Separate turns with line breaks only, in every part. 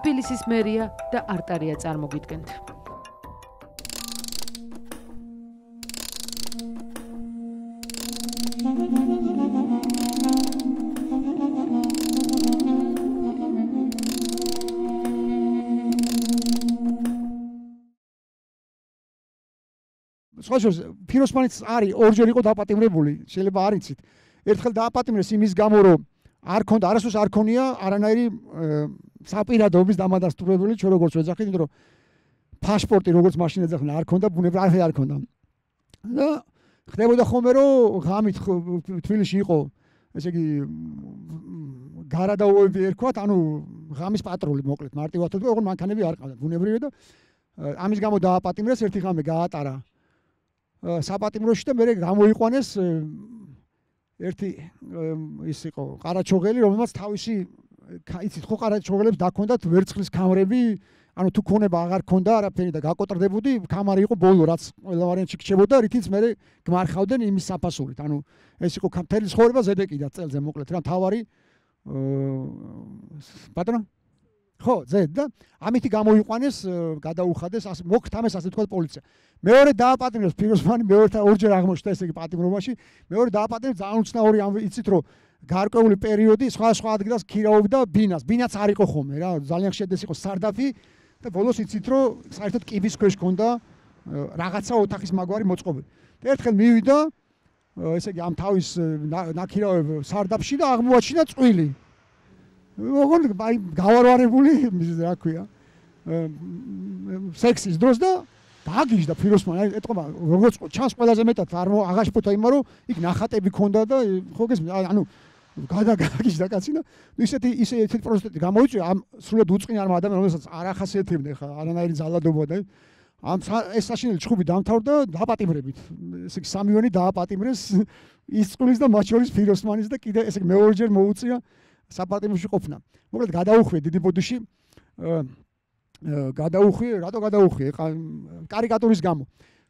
თბილისის მერია და არტარია წარმოგიდგენთ. ხოჟოს ფიროსმანიც არის ორჯერ იყო დაპატიმრებული, შეიძლება არ იცით. ერთხელ დააპატიმრეს იმის გამო, რომ არ ქონდა, არასდროს არ ქონია არანაირი საპირადობის დამადასტურებელი ჩვენ როგორც ეძახით, იმიტომ რომ паспорტი როგორც მაშინ ეძახნა არ ქონდა, ბუნება არ ქონდა. და ხდებოდა ხოლმე რომ ღამით თბილისში იყო ესე იგი გარადაუვები ერქვათ, ანუ ღამის პატრული მოკლედ მარტივად თქო, როგორ მანქანები არ ყავდა ბუნებრივი და ამის გამო დააპატიმრეს ერთი ღამე გაატარა საპატიმროში და მე გამოიყვანეს ერთი ის იყო ყარაჩოღელი, რომელსაც თავისი იცით ხო ყარა ჩოველებს დაქონდათ ვერცხლის კამრები ანუ თუ ქონება აღარ ქონდა არაფერი და გაკოტრდებოდი კამარი იყო ბოლო რაც ყველა ვარიანტში რჩებოდა რითიც მე გმარხავდნენ იმის საფასურით ანუ ეს იყო კამთელი ცხოვრება ზედეკიდა წელზე მოკლედ რა თავარი პატრონ ხო ზედ და ამითი გამოიყვანეს გადაუხადეს მოგთამეს ასე თქვა პოლიცია მეორე დააპატიმრეს ფიროსმანი მეორე ორჯერ აღმოჩნდა ესე იგი პატიმრობაში მეორე დააპატიმრეს ძალიან უცნაური ამ იცით რომ გარკვეული პერიოდი სხვა სხვა ადგილას ქირაობდა ბინას. ბინაც არ იყო ხოლმე რა, ძალიან შედეს იყო სარდაფი და ბოლოს იცით რომ საერთოდ კიბის ქვეშ ქონდა რაღაცა ოთახის მაგვარი მოწყობილი. და ერთხელ მივიდა ესე იგი ამ თავის ნაკირავებ სარდაფში და აღმოაჩინა წვილი. როგორ გავარვარებული, რა ქვია. სექსის დროს და დაგიჟ და ფიროსმან აი ეთქობა როგორ ჩანს ყველაზე მეტად არ აღაშფოთა იმარო იქ ნახატები ქონდა და ხო გეს ანუ გადაგაგიჟ და კაცი და ისეთი ისე ერთ პროსტეტი გამოიწვია ამ სულად უწყინარ ადამიან რომელსაც არ ახასიათებდნენ ხა არანაირი ზალადობა და ამ ეს საშინელი ჩხუბი დამთავრდა დააპატიმრებით ესე იგი სამიონი დააპატიმრეს ისწულის და მათ შორის ფიროსმანის და კიდე ესე იგი მეორეჯერ მოუწია საპარტიმოში ყოფნა მოკლედ გადაუხვიე დიდი ბოდიში გადაუხვიე რატო გადაუხვიე ხა კარიკატურის გამო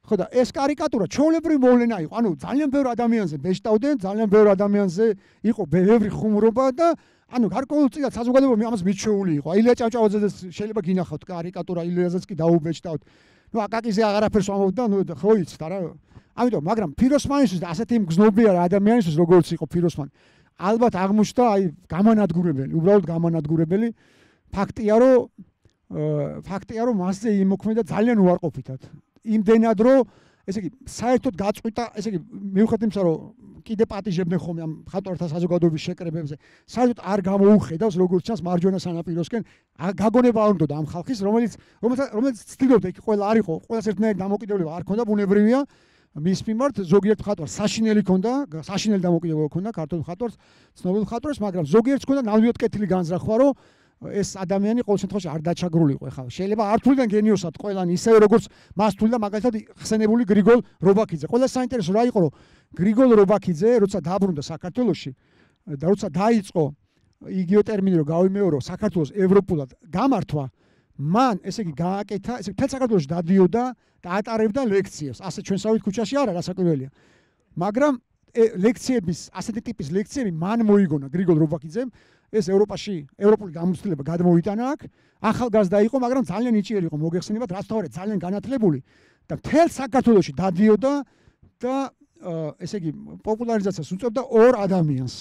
ხო და ეს კარიკატურა ჩოლებრი მოვლენა იყო ანუ ძალიან ბევრ ადამიანზე ბეშტავდნენ ძალიან ბევრ ადამიანზე იყო ბევრი ხუმრობა და ანუ გარკვეულწილად საზოგადოება ამას მიჩეული იყო აილია ჭავჭავაძეს შეიძლება გინახავთ კარიკატურა ილიაზაც კი დაუბეჭდავთ ნუ აკაკიზე აღარაფერს ამოვდა ნუ ხო იცით არა ამიტომ მაგრამ ფიროსმანისთვის და ასეთი მგზნობიარე ადამიანისთვის როგორც იყო ფიროსმანი ალბათ აღმოჩნდა აი გამანადგურებელი უბრალოდ გამანადგურებელი ფაქტია რომ ფაქტია რომ მასზე იმოქმედა ძალიან უარყოფითად იმდენად რომ ესე იგი საერთოდ გაწყვიტა ესე იგი მივხვდით იმსა რომ კიდე პატიჟებდნენ ხოლმე ამ ხატვართა საზოგადოების შეკრებებზე საერთოდ არ გამოუხედავს როგორც ჩანს მარჯვენა სანაპიროსკენ გაგონება არ უნდოდა ამ ხალხის რომელიც რომელიც ცდილობდა იქ ყველა არისო ყველა ერთნაირად დამოკიდებულება არ ქონდა ბუნებრივია მის მიმართ ზოგიერთ ხატვარს საშინელი ქონდა საშინელი დამოკიდებულება ქონდა ქართულ ხატვარს ცნობილ ხატვარს მაგრამ ზოგიერთს ქონდა ნამდვილად კეთილი განზრახვა რომ ეს ადამიანი ყოველ შემთხვევაში არ დაჩაგრულიყო ახლა შეიძლება ართულიდან გენიოსად ყველანი ისე როგორც მას თული და მაგალითად ხსენებული გრიგოლ რობაკიძე ყველა საინტერესო რა იყო რომ გრიგოლ რობაკიძე როცა დაბრუნდა საქართველოში და როცა დაიწყო იგიო ტერმინი რომ გავიმეორო საქართველოს ევროპულად გამართვა მან ესე იგი გააკეთა ესე თელ საქართველოს დადიოდა და ატარებდა ლექციებს ასე ჩვენსავით ქუჩაში არა რასაკვირველია მაგრამ ლექციების ასეთი ტიპის ლექციები მან მოიგონა გრიგოლ რობაკიძემ ეს ევროპაში ევროპული გამოცდილება გადმოიტანა აქ ახალგაზრდა იყო მაგრამ ძალიან ნიჭიერი იყო მოგეხსენებათ რაც თავარი ძალიან განათლებული და მთელ საქართველოსში დადიოდა და ესე იგი პოპულარიზაციას უწევდა ორ ადამიანს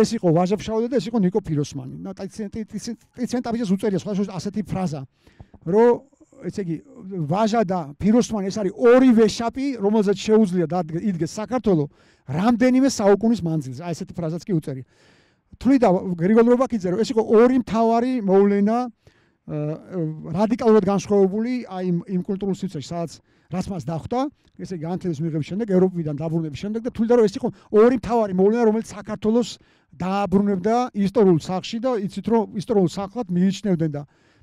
ეს იყო ვაჟაფშაოდა და ეს იყო ნიკო ფიროსმანი და ტიცენტაბიჯას უწერია სხვა შორის ასეთი ფრაზა რომ ესე იგი ვაჟა და ფიროსმანი ეს არის ორი ვეშაპი რომელზეც შეუძლია და იდგეს საქართველო რამდენიმე საუკუნის მანძილზე აი ესეთი ფრაზაც კი უწერია თვლიდა გრიგოლ რობაკიძე რომ ეს იყო ორი მთავარი მოვლენა რადიკალურად განსხვავებული აი იმ კულტურულ სივრცეში სადაც რაც მას დახვდა ესე განათლების მიღების შემდეგ ევროპიდან დაბრუნების შემდეგ და თვლიდა რომ ეს იყო ორი მთავარი მოვლენა რომელიც საქართველოს დააბრუნებდა ისტორიულ სახლში და იცით რომ ისტორიულ სახლად მიიჩნევდნენ და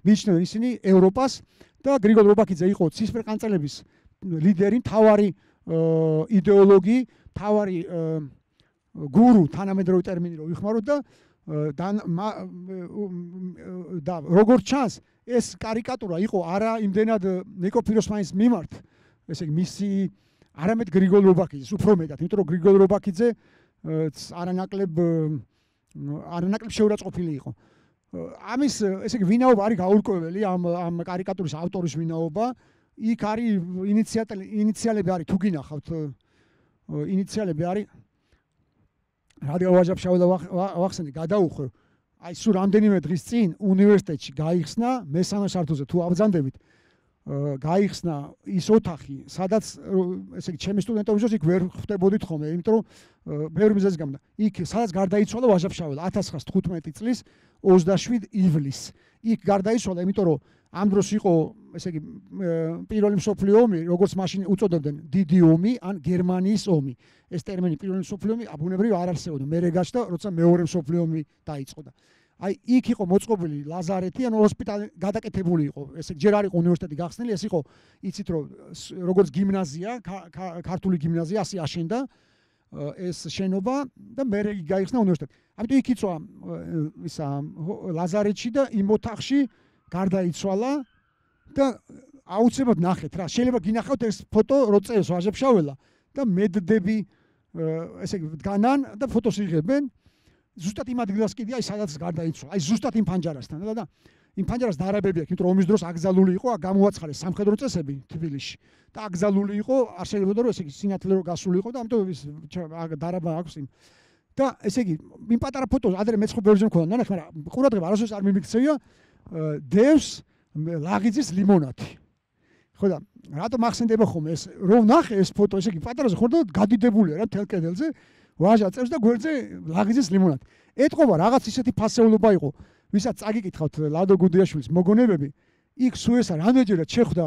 მიიჩნევენ ისინი ევროპას და გრიგოლ რობაკიძე იყო ცისფერ კანწელების ლიდერი მთავარი იდეოლოგი მთავარი გურუ თანამედროვე ტერმინი რო ვიხმაროთ და და როგორც ჩანს ეს კარიკატურა იყო არა იმდენად ნიკოფიროს მაინც მიმართ ესე იგი მისი არამედ გრიგოლ რობაკიძის უფრო მეტად იმიტომ რომ გრიგოლ რობაკიძე არანაკლებ არანაკლებ შეურაცხყოფილი იყო ამის ესე იგი ვინაობა არის გაურკვეველი ამ ამ კარიკატურის ავტორის ვინაობა იქ არის ინიციალები ინიციალები არის თუ გინახავთ ინიციალები არის რადგან ვაჟაფშავი და ვახსენი გადაუხრ აი სულ რამდენიმე დღის წინ უნივერსიტეტში გაიხსნა მესამე საფრთხეზე თუ აბზანდებით გაიხსნა ის ოთახი, სადაც ესე იგი ჩემი სტუდენტობის დროს იქ ვერ ხვდებოდით ხოლმე, იმიტომ რომ ბევრ მიზეზს გამდა. იქ სადაც გარდაიცვალა ვაჟაფშაველი 1915 წლის 27 ივლისს. იქ გარდაიცვალა, იმიტომ რომ ამ დროს იყო ესე იგი პირველი მსოფლიო ომი, როგორც მაშინ უწოდებდნენ დიდი ომი ან გერმანიის ომი. ეს ტერმინი პირველი მსოფლიო ომი აბუნებრივ არ არსებობდა. მეორე გაჩნდა, როცა მეორე მსოფლიო ომი დაიწყო და აი იქ იყო მოწყობილი ლაზარეთი ან ჰოსპიტალი გადაკეთებული იყო ესე ჯერ არ იყო უნივერსიტეტი გახსნილი ეს იყო იცით რომ როგორც გიმნაზია ქართული გიმნაზია ასე აშენდა ეს შენობა და მე რეგი გაიხსნა უნივერსიტეტი ამიტომ იქ იყო ის ლაზარეთში და იმ ოთახში გარდაიცვალა და აუცილებლად ნახეთ რა შეიძლება გინახავთ ეს ფოტო რო წეს ვაჟებ შაველა და მედდები ესე განან და ფოტოს იღებენ ზუსტად იმ ადგილას კიდე აი სადაც გარდაიცვალა აი ზუსტად იმ ფანჯარასთან და და იმ ფანჯარას დაარაბები აქვს იმიტომ რომ ამის დროს აგზალული იყო ა გამოაცხარე სამხედრო წესები თბილისში და აგზალული იყო არ შეიძლება რომ ესე იგი სინათლე რო გასულიყო და ამიტომ ის დაარაბა აქვს იმ და ესე იგი იმ პატარა ფოტო ადრე მეცხრე ბერძენ ქონდა და ნახე რა ყურადღე არასდროს არ მიმიქცევია დევს ლაღიძის ლიმონათი ხო და რატომ ახსენდება ხომ ეს რომ ნახე ეს ფოტო ესე იგი პატარაზე ხორდა გადიდებულია რა თელკედელზე ვაჟა წევს და გვერდზე ლაღიძის ლიმონადი. ეთყობა რაღაც ისეთი ფასეულობა იყო, ვისაც წაგიკითხავთ ლადო გუდიაშვილის მოგონებები, იქ სუესა რამდენჯერა შეხვდა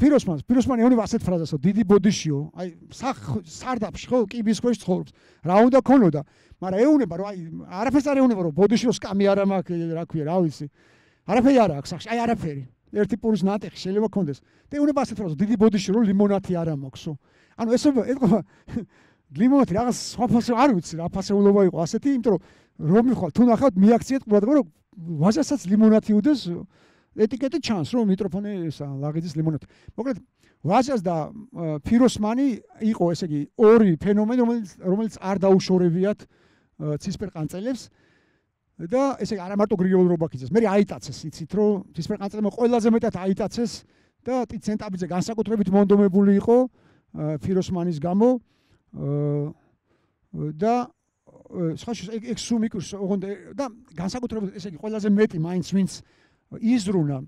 ფიროსმანს, ფიროსმანი ეუბნება ასეთ ფრაზასო, დიდი ბოდიშიო, აი სარდაფში ხო, კიბის ქვეშ ცხოვრობს. რა უნდა ქონოდა, მაგრამ ეუბნება რომ აი არაფერს არ ეუბნება რომ ბოდიშიოს კამი არ მაქვს, რა ქვია, რა ვიცი. არაფერი არ აქვს სახში, აი არაფერი. ერთი პურის ნატეხი შეიძლება ქონდეს. და ეუბნება ასეთ ფრაზას, დიდი ბოდიშიო, რომ ლიმონათი არ მაქვსო. ანუ ესე ეთყობა გლიმოთი რაღაც საფასე არ ვიცი რა ფასეულობა იყო ასეთი იმიტომ რომ რომ მიხვალ თუ ნახავთ მიაქციეთ ყურადღება რომ ვაზასაც ლიმონათი უდეს ეტიკეტი ჩანს რომ მიკროფონი ესა ლაგიძის ლიმონათი მოკლედ ვაზას და ფიროსმანი იყო ესე იგი ორი ფენომენი რომელიც რომელიც არ დაუშორებიათ ცისფერ ყანწელებს და ესე არა მარტო გრიგოლ რობაკიძეს მე აიტაცეს იცით რომ ცისფერ ყანწელმა ყველაზე მეტად აიტაცეს და ტიცენტაბიძე განსაკუთრებით მონდომებული იყო ფიროსმანის გამო და სხვაში ეგ სუმიკურს ოღონდ და განსაკუთრებით ესე იგი ყველაზე მეტი მაინც ვინც იზრუნა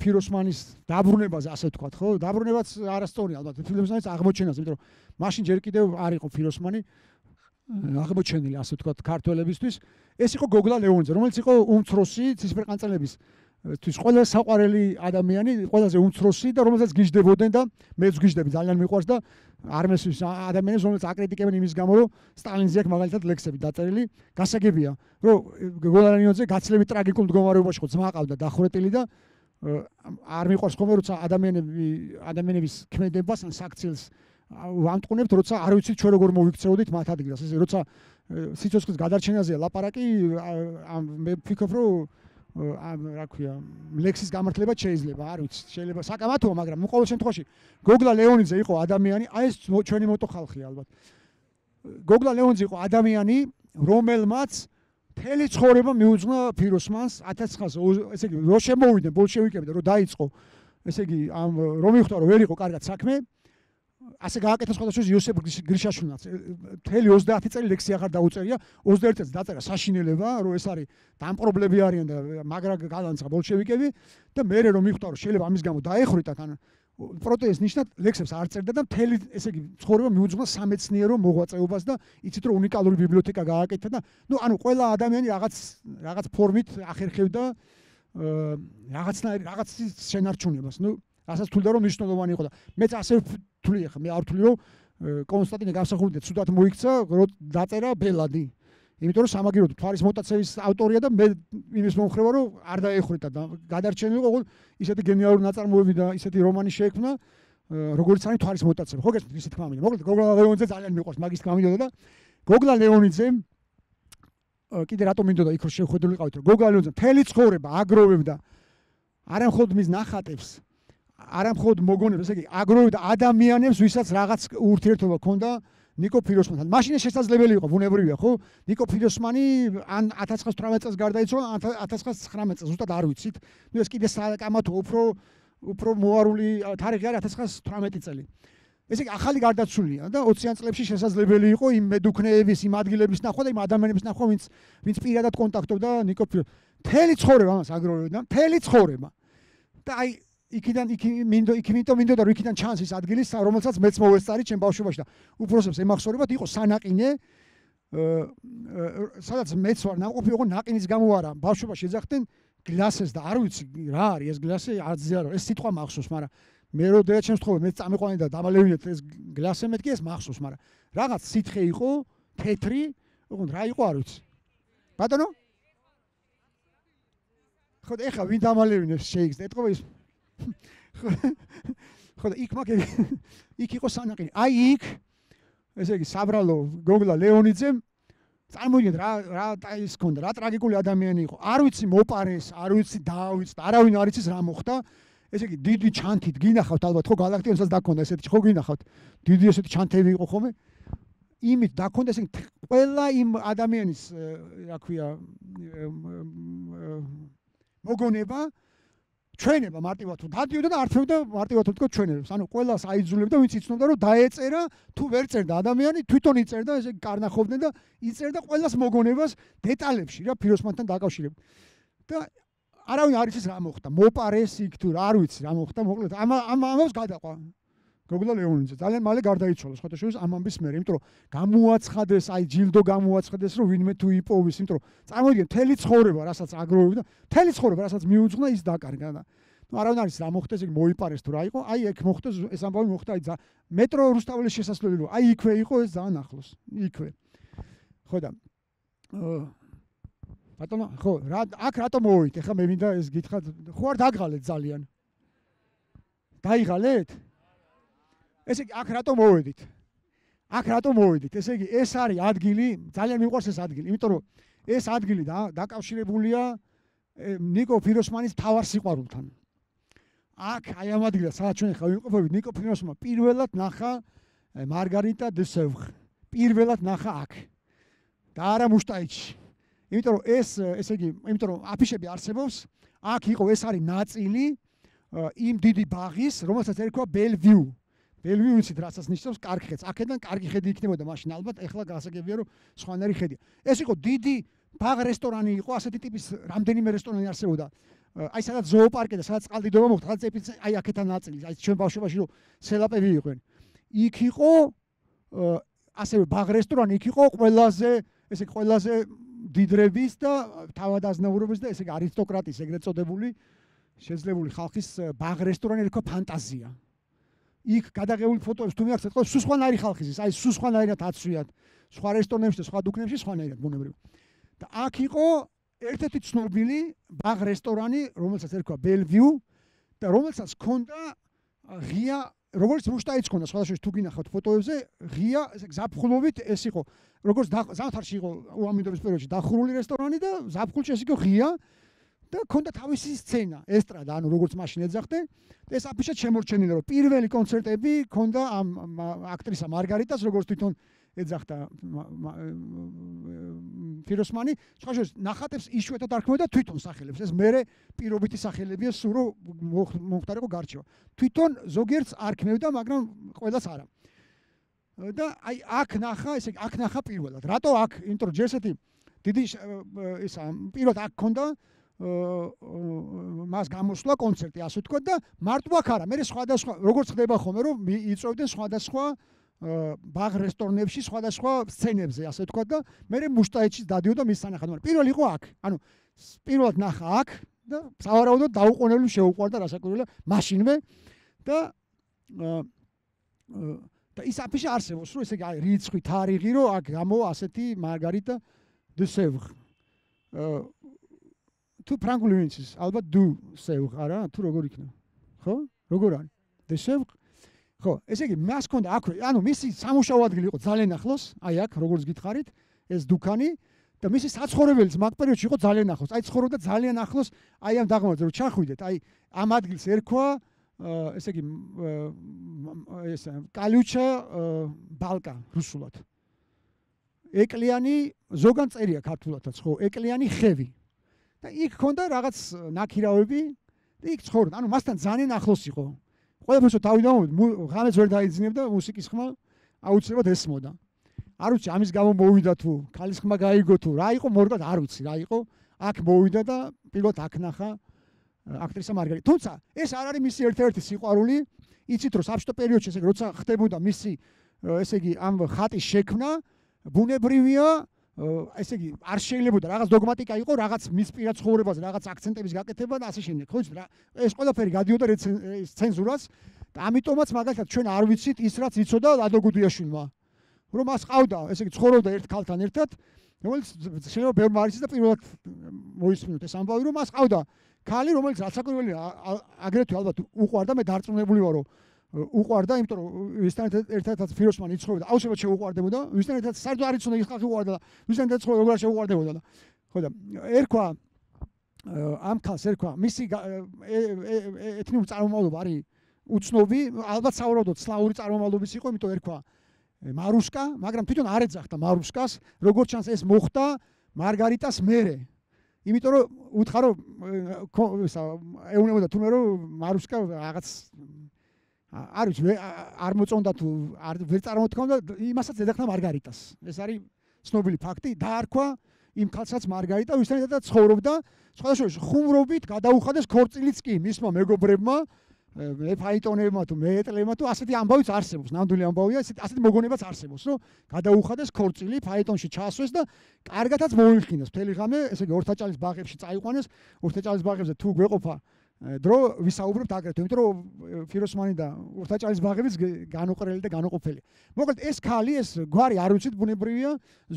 ფიროსმანის დაბრუნებაზე ასე თქვა ხო დაბრუნებაც არასწორია ალბათ ფიროსმანის აღმოჩენაზე იმიტომ რომ მაშინ ჯერ კიდევ არ იყო ფიროსმანი აღმოჩენილი ასე თქვა ქართველებისთვის ეს იყო გოგლა ლეონიძე რომელიც იყო უმცროსი ცისფერყანწელების აა თვის ყველა საყვარელი ადამიანი, ყველაზე უმცროსი და რომელსაც გიждებოდნენ და მეც გიждები ძალიან მიყვარს და არმესის ადამიანებს რომელსაც აკრიტიკებენ იმის გამო რომ სტალინზე აქ მაგალითად ლექსები დაწერილი გასაგებია რომ გოლარანიონზე გაცლები ტრაგიკულ მდგომარეობაში ხო ძმა ყავდა დახურეტილი და არ მიყვარს ხოლმე როცა ადამიანები ადამიანების ქმედებას ან საქციელს ვამტყუნებთ როცა არ ვიცით ჩვენ როგორ მოვიქცეოდით მათ ადგილას ესე როცა სიცოცხლის გადარჩენაზეა ლაპარაკი ამ მე ვფიქრობ რომ ამ რა ქვია ლექსის გამართლება შეიძლება არ ვიცი შეიძლება საკამათოა მაგრამ მ ყოველ შემთხვევაში გოგლა ლეონიძე იყო ადამიანი აი ეს ჩვენი მოტო ხალხი ალბათ გოგლა ლეონიძე იყო ადამიანი რომელმაც მთელი ცხოვრება მიუძღვნა ფიროსმანს 1900 ესე იგი რო შემოვიდნენ ბოლშევიკები და რო დაიწყო ესე იგი ამ რომ მივხვდა რომ ვერ იყო კარგად საქმე ასე გააკეთა სხვადასხვა იოსებ გრიშაშვილიც მთელი 30 წელი ლექსი აღარ დაუწერია 31 წელს დაწერა საშინელება რომ ეს არის დამპრობლები არიან და მაგრა განაცხა ბოლშევიკები და მე რომ მივხვდა რომ შეიძლება ამის გამო დაეხრიტა თან პროტეს ნიშნად ლექსებს არ წერდა და მთელი ესე იგი ცხოვრება მიუძღვნა სამეცნიერო მოღვაწეობას და იცით რომ უნიკალური ბიბლიოთეკა გააკეთა და ნუ ანუ ყველა ადამიანი რაღაც რაღაც ფორმით ახერხებდა რაღაცნაირ რაღაცის შენარჩუნებას ნუ ასე თვლიდა რომ მნიშვნელოვანი იყო და მეც ასე ვთვლი ახლა მე არ ვთვლი რომ კონსტანტინე გასახურდა ცუდად მოიქცა დაწერა ბელადი იმიტომ რომ სამაგიროდ თვარის მოტაცების ავტორია და მე იმის მომხრევა რომ არ დაეხურეთ და გადარჩენილი ყოველ ისეთი გენიალური ნაწარმოები და ისეთი რომანი შეექმნა როგორც არის თვარის მოტაცება ხო გესმით ისეთი მომენტი მოკლედ გოგლა ლეონიძე ძალიან მიყვარს მაგის გამინდოდა და გოგლა ლეონიძე კიდე რატომ მინდოდა იქ რომ შეხვედრილიყავით რომ გოგლა ლეონიძე მთელი ცხოვრება აგროვებდა არამხოლოდ მის ნახატებს არამხოლოდ მოგონებს, ესე იგი, აგროვებდა ადამიანებს, ვისაც რაღაც ურთიერთობა ქონდა ნიკო ფიროსმანთან. მაშინ შესაძლებელი იყო, ვუნებრივია, ხო? ნიკო ფიროსმანი ან 1918 წელს გარდაიცვალა, ან 1919 წელს, უბრალოდ არ ვიცით. ნუ ეს კიდე საკამათო უფრო უფრო მოარული თარიღი არის 1918 წელი. ესე იგი, ახალი გარდაცვლილია და 20-იან წლებში შესაძლებელი იყო იმ მედუქნეების, იმ ადგილების ნახვა და იმ ადამიანების ნახვა, ვინც ვინც პირადად კონტაქტობდა ნიკო ფიროსმანთან. მთელი ცხოვრება მას აგროვებდა, მთელი ცხოვრება. და აი იქიდან იქი მინდო იქი მინდო მინდო და იქიდან ჩანს ის ადგილი რომელსაც მეც მოვესწარი ჩემ ბავშვობაში და უბრალოდ ემახსოვრებათ იყო სანაყინე სადაც მეც ვარ ნაყופי იყო ნაყინის გამო არა ბავშვობაში ეძახდნენ გლასეს და არ ვიცი რა არის ეს გლასე არძია რა ეს სიტყვა მახსოვს მაგრამ მე რო დაა ჩემს თხოვე მეც წამიყვანე და დამალევინეთ ეს გლასე მეთქი ეს მახსოვს მაგრამ რაღაც სითხე იყო თეთრი უფრო რა იყო არ ვიცი ბატონო ხოდ ეხა ვინ დამალევინეს შეიძლება ეთქო ეს ხო და იქ მაგები იქ იყო სანაყინი აი იქ ესე იგი საბრალო გოგლა ლეონიძემ წარმოიდგინეთ რა რა ის ქონდა რა ტრაგიკული ადამიანი იყო არ ვიცი მოპარეს არ ვიცი დაავიწყდა არავინ არ იცის რა მოხდა ესე იგი დიდი ჩანთით გინახავთ ალბათ ხო galaktionsაც დაქონდა ესეთი ხო გინახავთ დიდი ესეთი ჩანთები იყო ხოლმე იმით დაქონდა ესე იგი ყველა იმ ადამიანის რა ქვია მოგონება ჩვენება მარტივად თუ დადიოდა და არჩევდა მარტივად თუ ჩვენებს. ანუ ყოველას აიძულებდა ვინც იცნობდა რომ დაეწერა თუ ვერ წერდა ადამიანი თვითონ იწერდა ესე კარნახობდნენ და იწერდა ყოველას მოგონებას დეტალებში რა ფიროსმანთან დაკავშირებ. და არავინ არ იცის რა მოხდა. მოპარეს იქ თუ არ ვიცი რა მოხდა მოკლედ ამ ამ ამავს გადაყვა. გოგლა ლეონიძე ძალიან მალე გარდაიცვალა შეხოთაშორის ამამბის მერე, იმიტომ რომ გამოაცხადეს, აი ჯილდო გამოაცხადეს, რომ ვინმე თუ იპოვის, იმიტომ რომ წარმოიდგინე მთელი ცხოვრება, რასაც აგროვებდა, მთელი ცხოვრება, რასაც მიუძღვნა, ის დაკარგა და ну არავინ არის რა მოხდეს იქ მოიპარეს თუ რა იყო აი ეგ მოხდეს ეს ამბავი მოხდა აი მეტრო რუსთაველის შესასვლელი რო აი იქვე იყო ეს ძალიან ახლოს იქვე ხო და ბატონო ხო რა აქ რატო მოვიდეთ ხა მე მინდა ეს გითხრათ ხო არ დაგღალეთ ძალიან დაიღალეთ ესე იგი აქ რატომ მოვედით? აქ რატომ მოვედით? ესე იგი ეს არის ადგილი, ძალიან მიყვარს ეს ადგილი, იმიტომ რომ ეს ადგილი დაკავშირებულია ნიკო ფიროსმანის თავარ სიყვარულთან. აქ აი ამ ადგილას სადაც ჩვენ ხა ვიმყოფებით ნიკო ფიროსმანმა პირველად ნახა მარგარიტა დე სევხ. პირველად ნახა აქ. და არა მუშტაიჩი. იმიტომ რომ ეს ესე იგი, იმიტომ რომ აფიშები არსებობს, აქ იყო ეს არის ნაწილი იმ დიდი ბაღის, რომელსაც ერქვა ბელვიუ. ბელვიუნსით რასაც ნიშნავს კარგ ხედს. აქედან კარგი ხედი იქნებოდა მაშინ ალბათ, ეხლა გასაგებია რომ სხვანაირი ხედია. ეს იყო დიდი ბაღ რესტორანი იყო, ასეთი ტიპის რამდენიმე რესტორანი არსებობდა. აი სადაც ზოოპარკი და სადაც წყალდიდობა მოხდა, სადაც ეფიც აი აქეთან ნაწილი, აი ჩვენ ბავშვობაში რომ სელაპები იყვნენ. იქ იყო ასევე ბაღ რესტორანი, იქ იყო ყველაზე, ესე ყველაზე დიდრების და თავადაზნაურობის და ესე არისტოკრატის ეგრეთ წოდებული შეძლებული ხალხის ბაღ რესტორანი, რქო ფანტაზია. იქ გადაღებულ ფოტოებს თუ მიახსენთ, ხო, სულ სხვანაირი ხალხი ზის, აი სულ სხვანაირად აცვიათ. სხვა რესტორნებში და სხვა დუქნებში სხვანაირად მონებრივ. და აქ იყო ერთ-ერთი ცნობილი ბაღ რესტორანი, რომელსაც ერქვა ბელვიუ და რომელსაც ჰქონდა ღია, როგორც რუშტაიც ჰქონდა, სხვა შეშ თუ გინახავთ ფოტოებზე, ღია, ესე გზაფხულობით ეს იყო. როგორც ზამთარში იყო უამინდობის პერიოდში დახურული რესტორანი და ზაფხულში ეს იყო ღია, და ქონდა თავისი სცენა, ესტრადა, ანუ როგორც მაშინ ეძახდნენ, და ეს აფიშად შემორჩენილია, რომ პირველი კონცერტები ქონდა ამ აქტრისა მარგარიტას, როგორც თვითონ ეძახდა ფიროსმანი, შეხაშე ნახატებს იშვეთოთ არქმევდა თვითონ სახელებს, ეს მეორე პირობიტი სახელებია სულ რომ მომხდარიყო გარჩევა. თვითონ ზოგიერთ არქმევდა, მაგრამ ყველას არა. და აი აქ ნახა, ესე აქ ნახა პირველად. რატო აქ? იმიტომ რომ ჯერ ესეთი დიდი ისა პირველად აქ ქონდა მას გამოსვლა კონცერტი ასე თქვა და მარტო აქ არა მე სხვადასხვა როგორც ხდება ხოლმე რომ იწოვდნენ სხვადასხვა ბაღ რესტორნებში სხვადასხვა სცენებზე ასე თქვა და მე მუშტაიჩიც დადიოდა მის სანახად მაგრამ პირველი იყო აქ ანუ პირველად ნახა აქ და სავარაუდოდ დაუყოვნებლივ შეუყვარდა რასაკვირველია მაშინვე და და ის აფიშა არსებობს რომ ესე იგი რიცხვი თარიღი რომ აქ გამო ასეთი მარგარიტა დე სევრ თუ ფრანგული ვინც ის ალბათ დუ სევ ხარა თუ როგორ იქნა ხო როგორ არის დე სევ ხო ესე იგი მას კონდა აქ ანუ მისი სამუშაო ადგილი იყო ძალიან ახლოს აი აქ როგორც გითხარით ეს დუქანი და მისი საცხოვრებელიც მაგ პერიოდში იყო ძალიან ახლოს აი ცხოვრობდა ძალიან ახლოს აი ამ დაღმართზე რომ ჩახვიდეთ აი ამ ადგილს ერქვა ესე იგი ეს კალუჩა ბალკა რუსულად ეკლიანი ზოგან წერია ქართულადაც ხო ეკლიანი ხევი და იქ ქონდა რაღაც ნაკირავები და იქ ცხოვრობდა. ანუ მასთან ძალიან ახლოს იყო. ყველაფერს თავიდან ღამეს ვერ დაიძინებდა მუსიკის ხმა აუცილებლად ესმოდა. არ ვიცი ამის გამო მოვიდა თუ ქალის ხმა გაიგო თუ რა იყო მორგან არ ვიცი რა იყო. აქ მოვიდა და პირველად აქ ნახა აქტრისა მარგარიტა. თუმცა ეს არ არის მისი ერთ-ერთი სიყვარული. იცით რომ საბჭოთა პერიოდში ესე როცა ხდებოდა მისი ესე იგი ამ ხატის შექმნა ბუნებრივია ესე იგი არ შეიძლება რაღაც დოგმატიკა იყოს რაღაც მის ピ რა ცხოვრებაზე რაღაც აქცენტების გაკეთება და ასე შემდეგ ხო იცით რა ეს ყველაფერი გადიოდა ცენზურას და ამიტომაც მაგალითად ჩვენ არ ვიცით ის რაც იცოდა ადოგუდიაშვილმა რომ მას ყავდა ესე იგი ცხოვრობდა ერთ ქალთან ერთად რომელიც შეიძლება ბევრ მარისის და პირველად მოისმინოთ ეს ამბავი რომ მას ყავდა ქალი რომელიც რაც აკვირველი აგრეთვე ალბათ უყვარდა მე დარწმუნებული ვარო რომ უყვარდა, იმიტომ რომ ვისთან ერთადაც ფიროსმანი იცხოვრდა, აუცილებლად შეუყვარდებოდა, ვისთან ერთადაც საერთოდ არ იცოდა ის ხალხი უყვარდა და ვისთან ერთადაც როგორ შეუყვარდებოდა და ხო და ერქვა ამ ქალს ერქვა მისი ეთნიკური წარმომავლობა არის უცნობი, ალბათ საუბრობდოთ სლავური წარმომავლობის იყო, იმიტომ ერქვა მარუსკა, მაგრამ თვითონ არ ეძახდა მარუსკას, როგორც ჩანს ეს მოხდა მარგარიტას მერე. იმიტომ რომ უთხარო ესა ეუნებოდა თუმე რომ მარუსკა რაღაც არ ვიცი არ მოწონდა თუ არ ვერ წარმოთქვამდა იმასაც ზედახნა მარგარიტას ეს არის ცნობილი ფაქტი დაარქვა იმ ქალსაც მარგარიტა ვისთანაც ცხოვრობდა სხვადასხვა ხუმრობით გადაუხადეს ქორწილიც კი მისმა მეგობრებმა მე ფაიტონებმა თუ მეეტლებმა თუ ასეთი ამბავიც არსებობს ნამდვილი ამბავია ესეთი ასეთი მოგონებაც არსებობს რომ გადაუხადეს ქორწილი ფაიტონში ჩასვეს და კარგათაც მოიხინეს თელიღამე ესე იგი ორთაჭალის ბაღებში წაიყვანეს ორთაჭალის ბაღებზე თუ გვეყოფა დრო ვისაუბრებთ აგრეთვე, იმიტომ რომ ფიროსმანი და ურთაჭალის ბაღებიც განუყრელი და განუყოფელი. მოკლედ ეს ხალი, ეს გვარი არ ვიცით ბუნებრივია,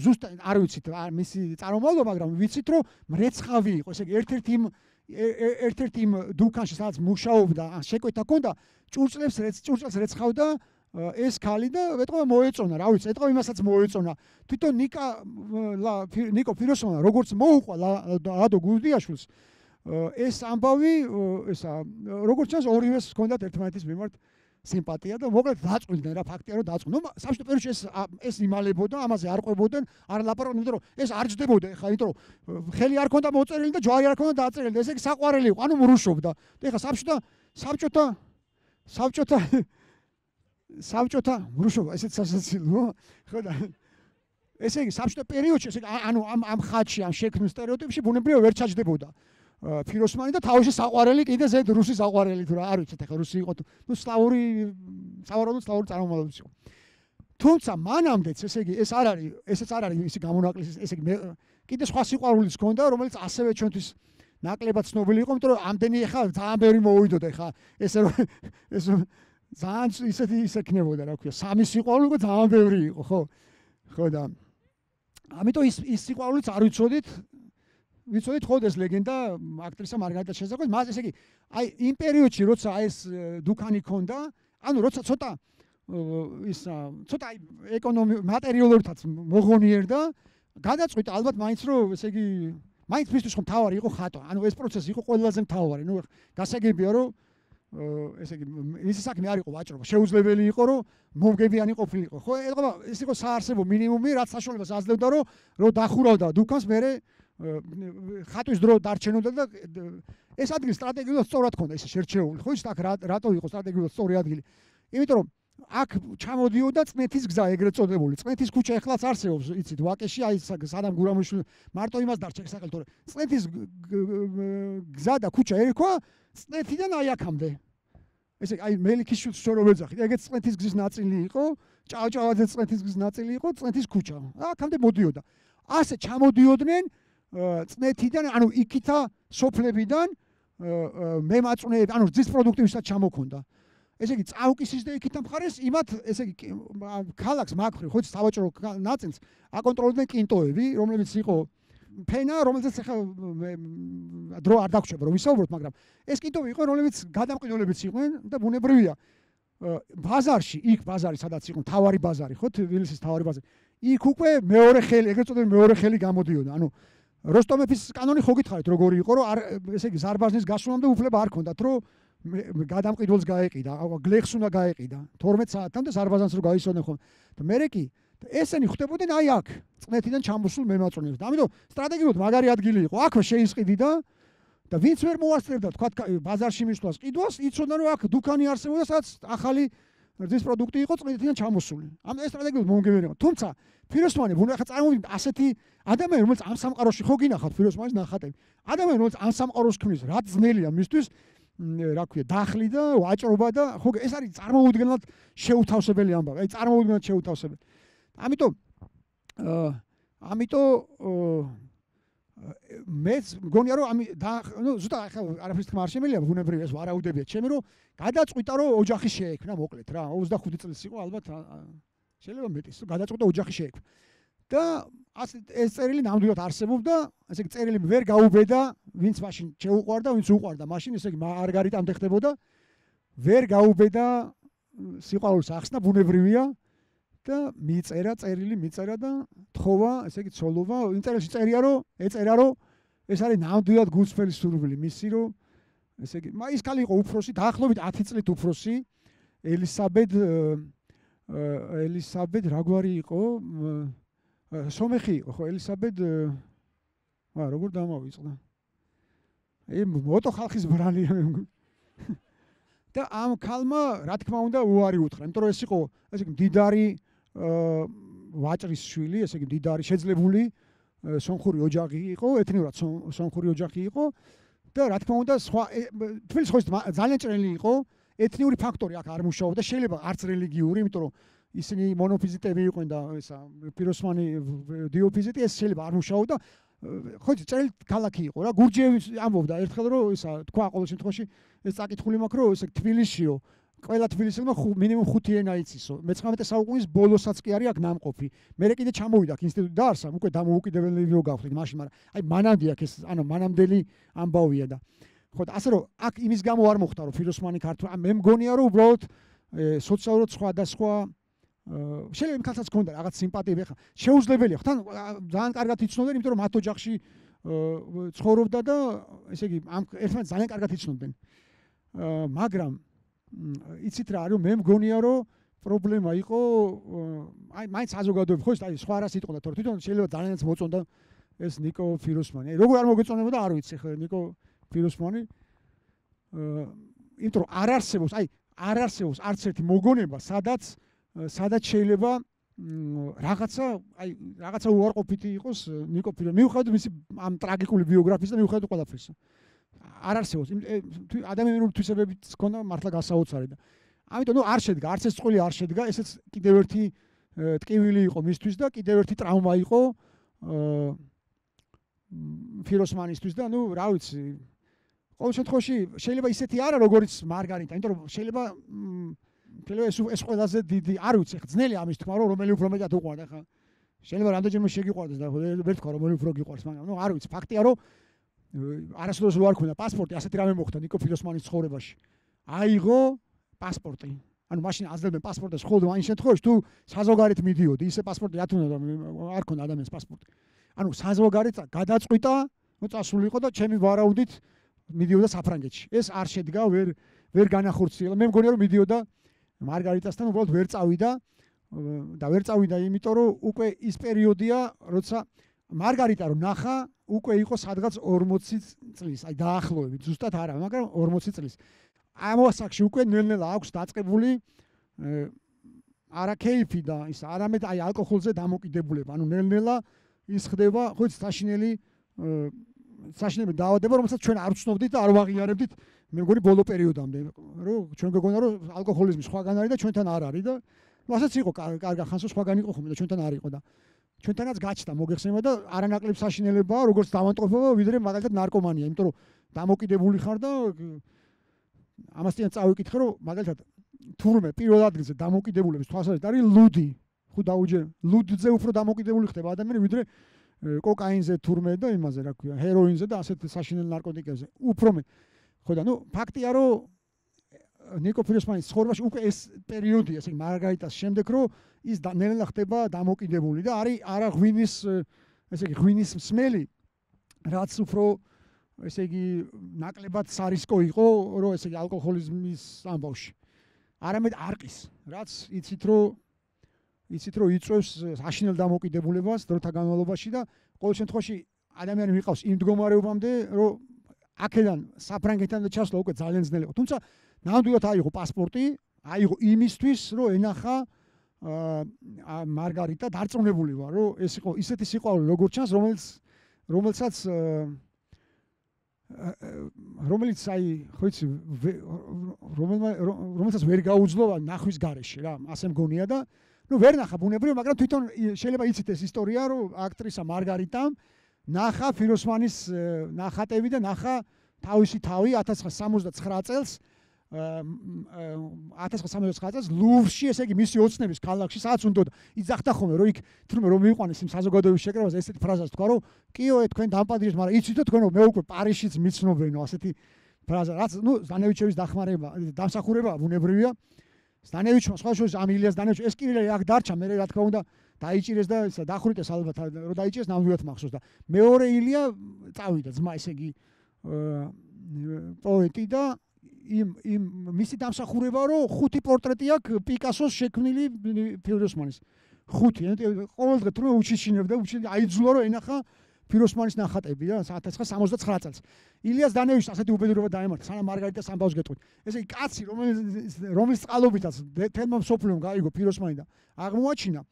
ზუსტად არ ვიცით, არ მისი წარმომავლობა, მაგრამ ვიცით რომ მრეცხავი იყო, ესე იგი ერთ-ერთი ერთ-ერთი იმ დუქანში სადაც მუშაობდა, შეკვეთა ჰქონდა, ჭურჭლებს ჭურჭელს რეცხავდა ეს ხალი და ეტყობა მოეწონა, რა ვიცი, ეტყობა იმასაც მოეწონა. თვითონ ნიკა ნიკო ფიროსმანა როგორც მოუყვა ადო გუზდიაშვილს ეს ამბავი ესა როგორც ჩანს ორივეს ჰქონდათ ერთმანეთის მიმართ სიმპათია და მოკლედ დაწვიდნენ რა ფაქტია რომ დაწვიდნენ. ნუ საბჭოთა პერიოდში ეს ეს იმალებოდა, ამაზე არ ყვებოდნენ, არ ლაპარაკობდნენ, იმიტომ რომ ეს არ ჯდებოდა ეხლა, იმიტომ რომ ხელი არ ქონდა მოწერილი და ჯვარი არ ქონდა დაწერილი. ესე იგი საყვარელი იყო, ანუ მრუშობდა. და ეხლა საბჭოთა საბჭოთა საბჭოთა საბჭოთა მრუშობა, ესეც სასაცილო. ხო და ესე იგი საბჭოთა პერიოდში ესე ანუ ამ ამ ხაჩი, ამ შექმნის სტერიოტიპში ბუნებრივია ვერ ჩაჯდებოდა. ფიროსმანი და თავში საყვარელი კიდე ზედ რუსი საყვარელი თუ რა არ ვიცით ახლა რუსი იყო თუ ნუ სლავური სავარაუდო სლავური წარმომავლობის იყო თუმცა მანამდეც ესე იგი ეს არ არის ესეც არ არის ისი გამონაკლისი ესე იგი მე კიდე სხვა სიყვარულიც გონდა რომელიც ასევე ჩვენთვის ნაკლებად ცნობილი იყო იმიტომ რომ ამდენი ახლა ძალიან ბევრი მოუვიდოდა ახლა ესე რომ ეს ძალიან ისეთი ისეკნებოდა რა ქვია სამი სიყვარული იყო ძალიან ბევრი იყო ხო ხო და ამიტომ ის ის სიყვარულიც არ ვიცოდით ვიცოდით ხოდ ეს ლეგენდა აქტრისა მარგარიტა შეზაკოს მას ესე იგი აი იმ პერიოდში როცა ეს დუქანი ქონდა ანუ როცა ცოტა ის ცოტა ეკონომი მასალურითაც მოღონიერდა გადაწყვიტა ალბათ მაინც რომ ესე იგი მაინც მისთვის რომ თავარი იყო ხატვა ანუ ეს პროცესი იყო ყველაზე მთავარი ნუ გასაგებია რომ ესე იგი ის საქმე არ იყო ვაჭრობა შეუძლებელი იყო რომ მომგებიანი ყოფილიყო ხო ეგ ეს იყო საარსებო მინიმუმი რაც საშუალებას აძლევდა რომ რომ დახურავდა დუქანს მე ხატვის დრო დარჩენოდა და ეს ადგილი სტრატეგიულად სწორად ქონდა ეს შერჩეული ხო ის აქ რატო იყო სტრატეგიულად სწორი ადგილი იმიტომ რომ აქ ჩამოდიოდა წმეთის გზა ეგრეთ წოდებული წმეთის ქუჩა ეხლაც არსებობს იცით ვაკეში აი სადამ გურამიშვილი მარტო იმას დარჩა ეს აკეთო წმეთის გზა და ქუჩა ერქვა წმეთიდან აი აქამდე ესე აი მელიქიშვილს შორ ვეძახი ეგეც წმეთის გზის ნაწილი იყო ჭავჭავაძე წმეთის გზის ნაწილი იყო წმეთის ქუჩა აქამდე მოდიოდა ასე ჩამოდიოდნენ წნეთიდან, ანუ იქითა სოფლებიდან მე მაწვნე, ანუ ძის პროდუქტივისაც ჩამოქონდა. ესე იგი, წაუკისის და იქითა მხარეს იმათ, ესე იგი, ქალაქს მაგხრი, ხო სავაჭრო ნაწილს აკონტროლებდნენ კინტოები, რომლებიც იყო ფენა, რომელიც ახლა მე დრო არ დაგხვდება, რომ ვისაუბროთ, მაგრამ ეს კინტოები იყო, რომლებიც გადამყინოლებიც იყვნენ და ბუნებრივია. ბაზარში, იქ ბაზარი, სადაც იყო თავარი ბაზარი, ხო თბილისის თავარი ბაზარი. იქ უკვე მეორე ხელი, ეგრეთ წოდებული მეორე ხელი გამოდიოდა. ანუ როსტომეფის კანონი ხო გითხარით როგორი იყო რომ არ ესე იგი ზარბაზნის გასულამდე უფლება არ ქონდათ რომ გადამყიდველს გაეყიდა გლეხს უნდა გაეყიდა 12 საათამდე ზარბაზანს რო გაისვენე ხო და მე რეკი ესენი ხვდებოდნენ აი აქ წნეთიდან ჩამოსულ მემაწონებს და ამიტომ სტრატეგიულად მაგარი ადგილი იყო აქვე შეისყიდიდა და ვინც ვერ მოასწრებდა თქვა ბაზარში მისვლას ყიდვას იცოდა რომ აქ დუქანი არსებობდა სადაც ახალი რძის პროდუქტი იყო წვრილთან ჩამოსული. ამ ესტრატეგიულ მომგებიანება. თუმცა ფიროსმანი ვუნდა ხა წარმოვიდგინოთ ასეთი ადამიანი, რომელიც ამ სამყაროში ხო გინახავთ ფიროსმანის ნახატები. ადამიანი, რომელიც ამ სამყაროს ქმნის, რა ძნელია მისთვის რა ქვია, დახლი და ვაჭრობა და ხო ეს არის წარმოუდგენლად შეუთავსებელი ამბავი. აი წარმოუდგენლად შეუთავსებელი. ამიტომ აა ამიტომ მე მგონია რომ ამი და ნუ ზუსტად ახლა არაფერს თქმა არ შემიძლია ვუნებრივია ვარაუდებია ჩემი რომ გადაწყვიტა რომ ოჯახი შეექმნა მოკლედ რა 25 წელს იყო ალბათ შეიძლება მეტის გადაწყვიტა ოჯახი შეექმნა და ეს წერილი ნამდვილად არსებობდა ესე იგი წერილი ვერ გაუბედა ვინც მაშინ შეუყვარდა ვინც უყვარდა მაშინ ესე იგი მარგარიტამდე ხდებოდა ვერ გაუბედა სიყვარულს ახსნა ბუნებრივია და მიწერა წერილი მიწერა და თხოვა, ესე იგი ცოლობა, ინტერესი წერია რომ ეწერა რომ ეს არის ნამდვილად გულწრფელი სურვილი მისი რომ ესე იგი მაგის ქალი იყო უფროსი, დაახლოებით 10 წლით უფროსი ელისაბედ ელისაბედ რაგვარი იყო სომეხი იყო ხო ელისაბედ აა როგორ დამავიწყდა აი მოტო ხალხის ბრალია და ამ ქალმა რა თქმა უნდა უარი უთხრა იმიტომ რომ ეს იყო ესე იგი მდიდარი ვაჭრის შვილი, ესე იგი დიდარი შეძლებული სომხური ოჯახი იყო, ეთნიურად სომხური ოჯახი იყო და რა თქმა უნდა სხვა თბილის ხოჯი ძალიან წრელი იყო, ეთნიური ფაქტორი აქ არ მუშაობდა, შეიძლება არც რელიგიური, იმიტომ რომ ისინი მონოფიზიტები იყვნენ და ესა პიროსმანი დიოფიზიტი ეს შეიძლება არ მუშაობდა. ხოჯი წელი ქალაქი იყო რა გურჯიევი ამბობდა ერთხელ რომ ისა თქვა ყოველ შემთხვევაში ეს საკითხული მაქვს რომ ეს თბილისიო ყველა თბილისელმა მინიმუმ 5 ენა იცისო. მე-19 საუკუნის ბოლოსაც კი არის აქ ნამყოფი. მე კიდე ჩამოვიდა აქ ინსტიტუტი დაარსა, უკვე დამოუკიდებელი რო გავხდით მაშინ, მაგრამ აი მანამდე აქ ეს ანუ მანამდელი ამბავია და ხო და ასე რომ აქ იმის გამო არ მოხდა რომ ფილოსმანი ქართული მე მგონია რომ უბრალოდ სოციალურად სხვა და სხვა შეიძლება იმ ქალსაც ქონდა რაღაც სიმპათია ხა შეუძლებელია ხო თან ძალიან კარგად იცნობენ იმიტომ რომ მათ ოჯახში ცხოვრობდა და ესე იგი ამ ერთმანეთს ძალიან კარგად იცნობდნენ მაგრამ იცით რა არის მე მგონია რომ პრობლემა იყო აი მაინც საზოგადოებ ხო ეს აი სხვა რას იტყოდა თორე თვითონ შეიძლება ძალიანაც მოწონდა ეს نيكო ფიროსმანი აი როგორ არ მოგეწონებოდა არ ვიცი ხო نيكო ფიროსმანი აი იმიტომ არ არსებობს აი არ არსებობს არც ერთი მოგონება სადაც სადაც შეიძლება რაღაცა აი რაღაცა უარყოფითი იყოს نيكო ფიროსმანი მიუხედავად მისი ამ ტრაგიკული ბიოგრაფიისა მიუხედავად ყველაფრისა არ არსებობს ადამიანურთვისებებს ქონდა მართლა გასაოცარი და ამიტომ ნუ არ შედგა არც ეს წვილი არ შედგა ესეც კიდევ ერთი ტკივილი იყო მისთვის და კიდევ ერთი ტრავმა იყო ფიროსმანისთვის და ნუ რა ვიცი ყოველ შემთხვევაში შეიძლება ისეთი არა როგორც მარგარიტა იმიტომ რომ შეიძლება შეიძლება ეს ეს ყველაზე დიდი არ ვიცი ხა ძნელი ამის თქმა რომ რომელი უფრო მეტად უყვარდა ხა შეიძლება რამდენჯერმე შეგიყვარდეს და ვერ თქვა რომელი უფრო გიყვარს მაგრამ ნუ არ ვიცი ფაქტია რომ არასდროს რო არ ქონდა პასპორტი, ასეთი რამე მოხდა ნიკო ფილოსმანის ცხოვრებაში. აიღო პასპორტი. ანუ მაშინ აძლევენ პასპორტს ხოლმე ამ შემთხვევაში თუ საზოგადოებით მიდიოდი, ისე პასპორტი რა თქმა უნდა არ ქონდა ადამიანს პასპორტი. ანუ საზოგადოებით გადაწყვიტა, ნუ წასულიყო და ჩემი ვარაუდით მიდიოდა საფრანგეთში. ეს არ შედგა, ვერ ვერ განახორციელა. მე მგონია რომ მიდიოდა მარგარიტასთან უბრალოდ ვერ წავიდა და ვერ წავიდა იმიტომ რომ უკვე ის პერიოდია, როცა მარგარიტა რო ნახა, უკვე იყო სადღაც 40 წლის, აი დაახლოებით ზუსტად არა, მაგრამ 40 წლის. ამ ასაკში უკვე ნელ-ნელ აქვს დაწቀბული არა кейფი და ის არამედ აი ალკოჰოლზე დამოკიდებულება, ანუ ნელ-ნელა ის ხდება, ხო ის საშინელი საშინები დაავადება, რომელსაც ჩვენ არ ვცნობდით და არ ვაღიარებდით, მე მგონი ბოლო პერიოდამდე, რომ ჩვენ გეგონა რომ ალკოჰოლიზმი სხვაგან არის და ჩვენთან არ არის და რასაც იყო კარგა ხანსო სხვაგან იყო ხოლმე და ჩვენთან არ იყო და ჩვენთანაც გაჩნდა მოგეხსენება და არანაკლებ საშინელებაა როგორც დამანტყოფობა ვიდრე მაგალითად ნარკომანია იმიტომ რომ დამოკიდებული ხარ და ამასთან წავიკითხე რომ მაგალითად თურმე პირველ ადგილზე დამოკიდებულების თვალსაზრისით არის ლუდი ხო დაუჯერ ლუდზე უფრო დამოკიდებული ხდება ადამიანი ვიდრე კოკაინზე თურმე და იმაზე რა ქვია ჰეროინზე და ასეთ საშინელ ნარკოტიკებზე უფრო მე ხო და ნუ ფაქტია რომ ნიკო ფილოსმანის ცხოვრებაში უკვე ეს პერიოდია, ესე იგი მარგარიტას შემდეგ, რომ ის ნელ-ნელა ხდება დამოკიდებული და არის არა ღვინის ესე იგი ღვინის მსმელი, რაც უფრო ესე იგი ნაკლებად სარისკო იყო, რომ ესე იგი ალკოჰოლიზმის ამბავში. არამედ არყის, რაც იცით, რომ იცით, რომ იწევს აშინელ დამოკიდებულებას დროთა განმავლობაში და ყოველ შემთხვევაში ადამიანი მიყავს იმ მდგომარეობამდე, რომ აქედან საფრანგეთთან და ჩასვლა უკვე ძალიან ძნელი იყო. თუმცა ნამდვილად აიღო პასპორტი, აიღო იმისთვის, რომ ენახა აა მარგარიტა დარწმუნებული ვარ, რომ ეს იყო ისეთი სიყვარული, როგორც ჩანს, რომელიც რომელსაც რომელიც აი, ხო იცი, რომელმა რომელსაც ვერ გაუძლოვა ნახვის გარეშე რა, ასე მგონია და ну ვერ ნახა ბუნებრივ, მაგრამ თვითონ შეიძლება იცით ეს ისტორია, რომ აქტრისა მარგარიტამ ნახა ფიროსმანის э, ნახატები და ნახა თავისი თავი 1969 წელს 1609 წელს ლუვრში, ესე იგი მისი ოცნების ქალაქში, სადაც უნდა იძახდა ხოლმე, რომ იქ თუმე რომ მიიყვანეს იმ საზოგადოების შეკრებას, ესეთი ფრაზა თქვა, რომ კიო ე თქვენ დამპადრეს, მაგრამ იცით თქვენ რომ მე უკვე პარიზშიც მიცნობენო ასეთი ფრაზა. რაც, ну, ზანევიჩევის დახმარება, დასახურება უნებრივია. ზანევიჩმა სხვა შეს ამილიას დანევიჩი ეს კიდე აქ დარჩა, მე რა თქმა უნდა დაიჭირეს და ისა დახურიტეს ალბათ რომ დაიჭირეს ნამდვილად მახსოვს და მეორე ილია წავიდა ძმა ესე იგი პოეტი და იმ იმ მისი დამსახურება რო ხუთი პორტრეტი აქვს პიკასოს შექმნილი ფიროსმანის ხუთი ანუ ყოველდღე თუ უჩიშინებდა უჩი აიძულა რომ ენახა ფიროსმანის ნახატები რა 1969 წელს ილიას დანევიშს ასეთი უბედურება დაემართა სანამ მარგარიტა სამბავს გეტყვით ესე იგი კაცი რომელიც რომის წყალობითაც თემო სოფლიო გაიგო ფიროსმანი და აღმოაჩინა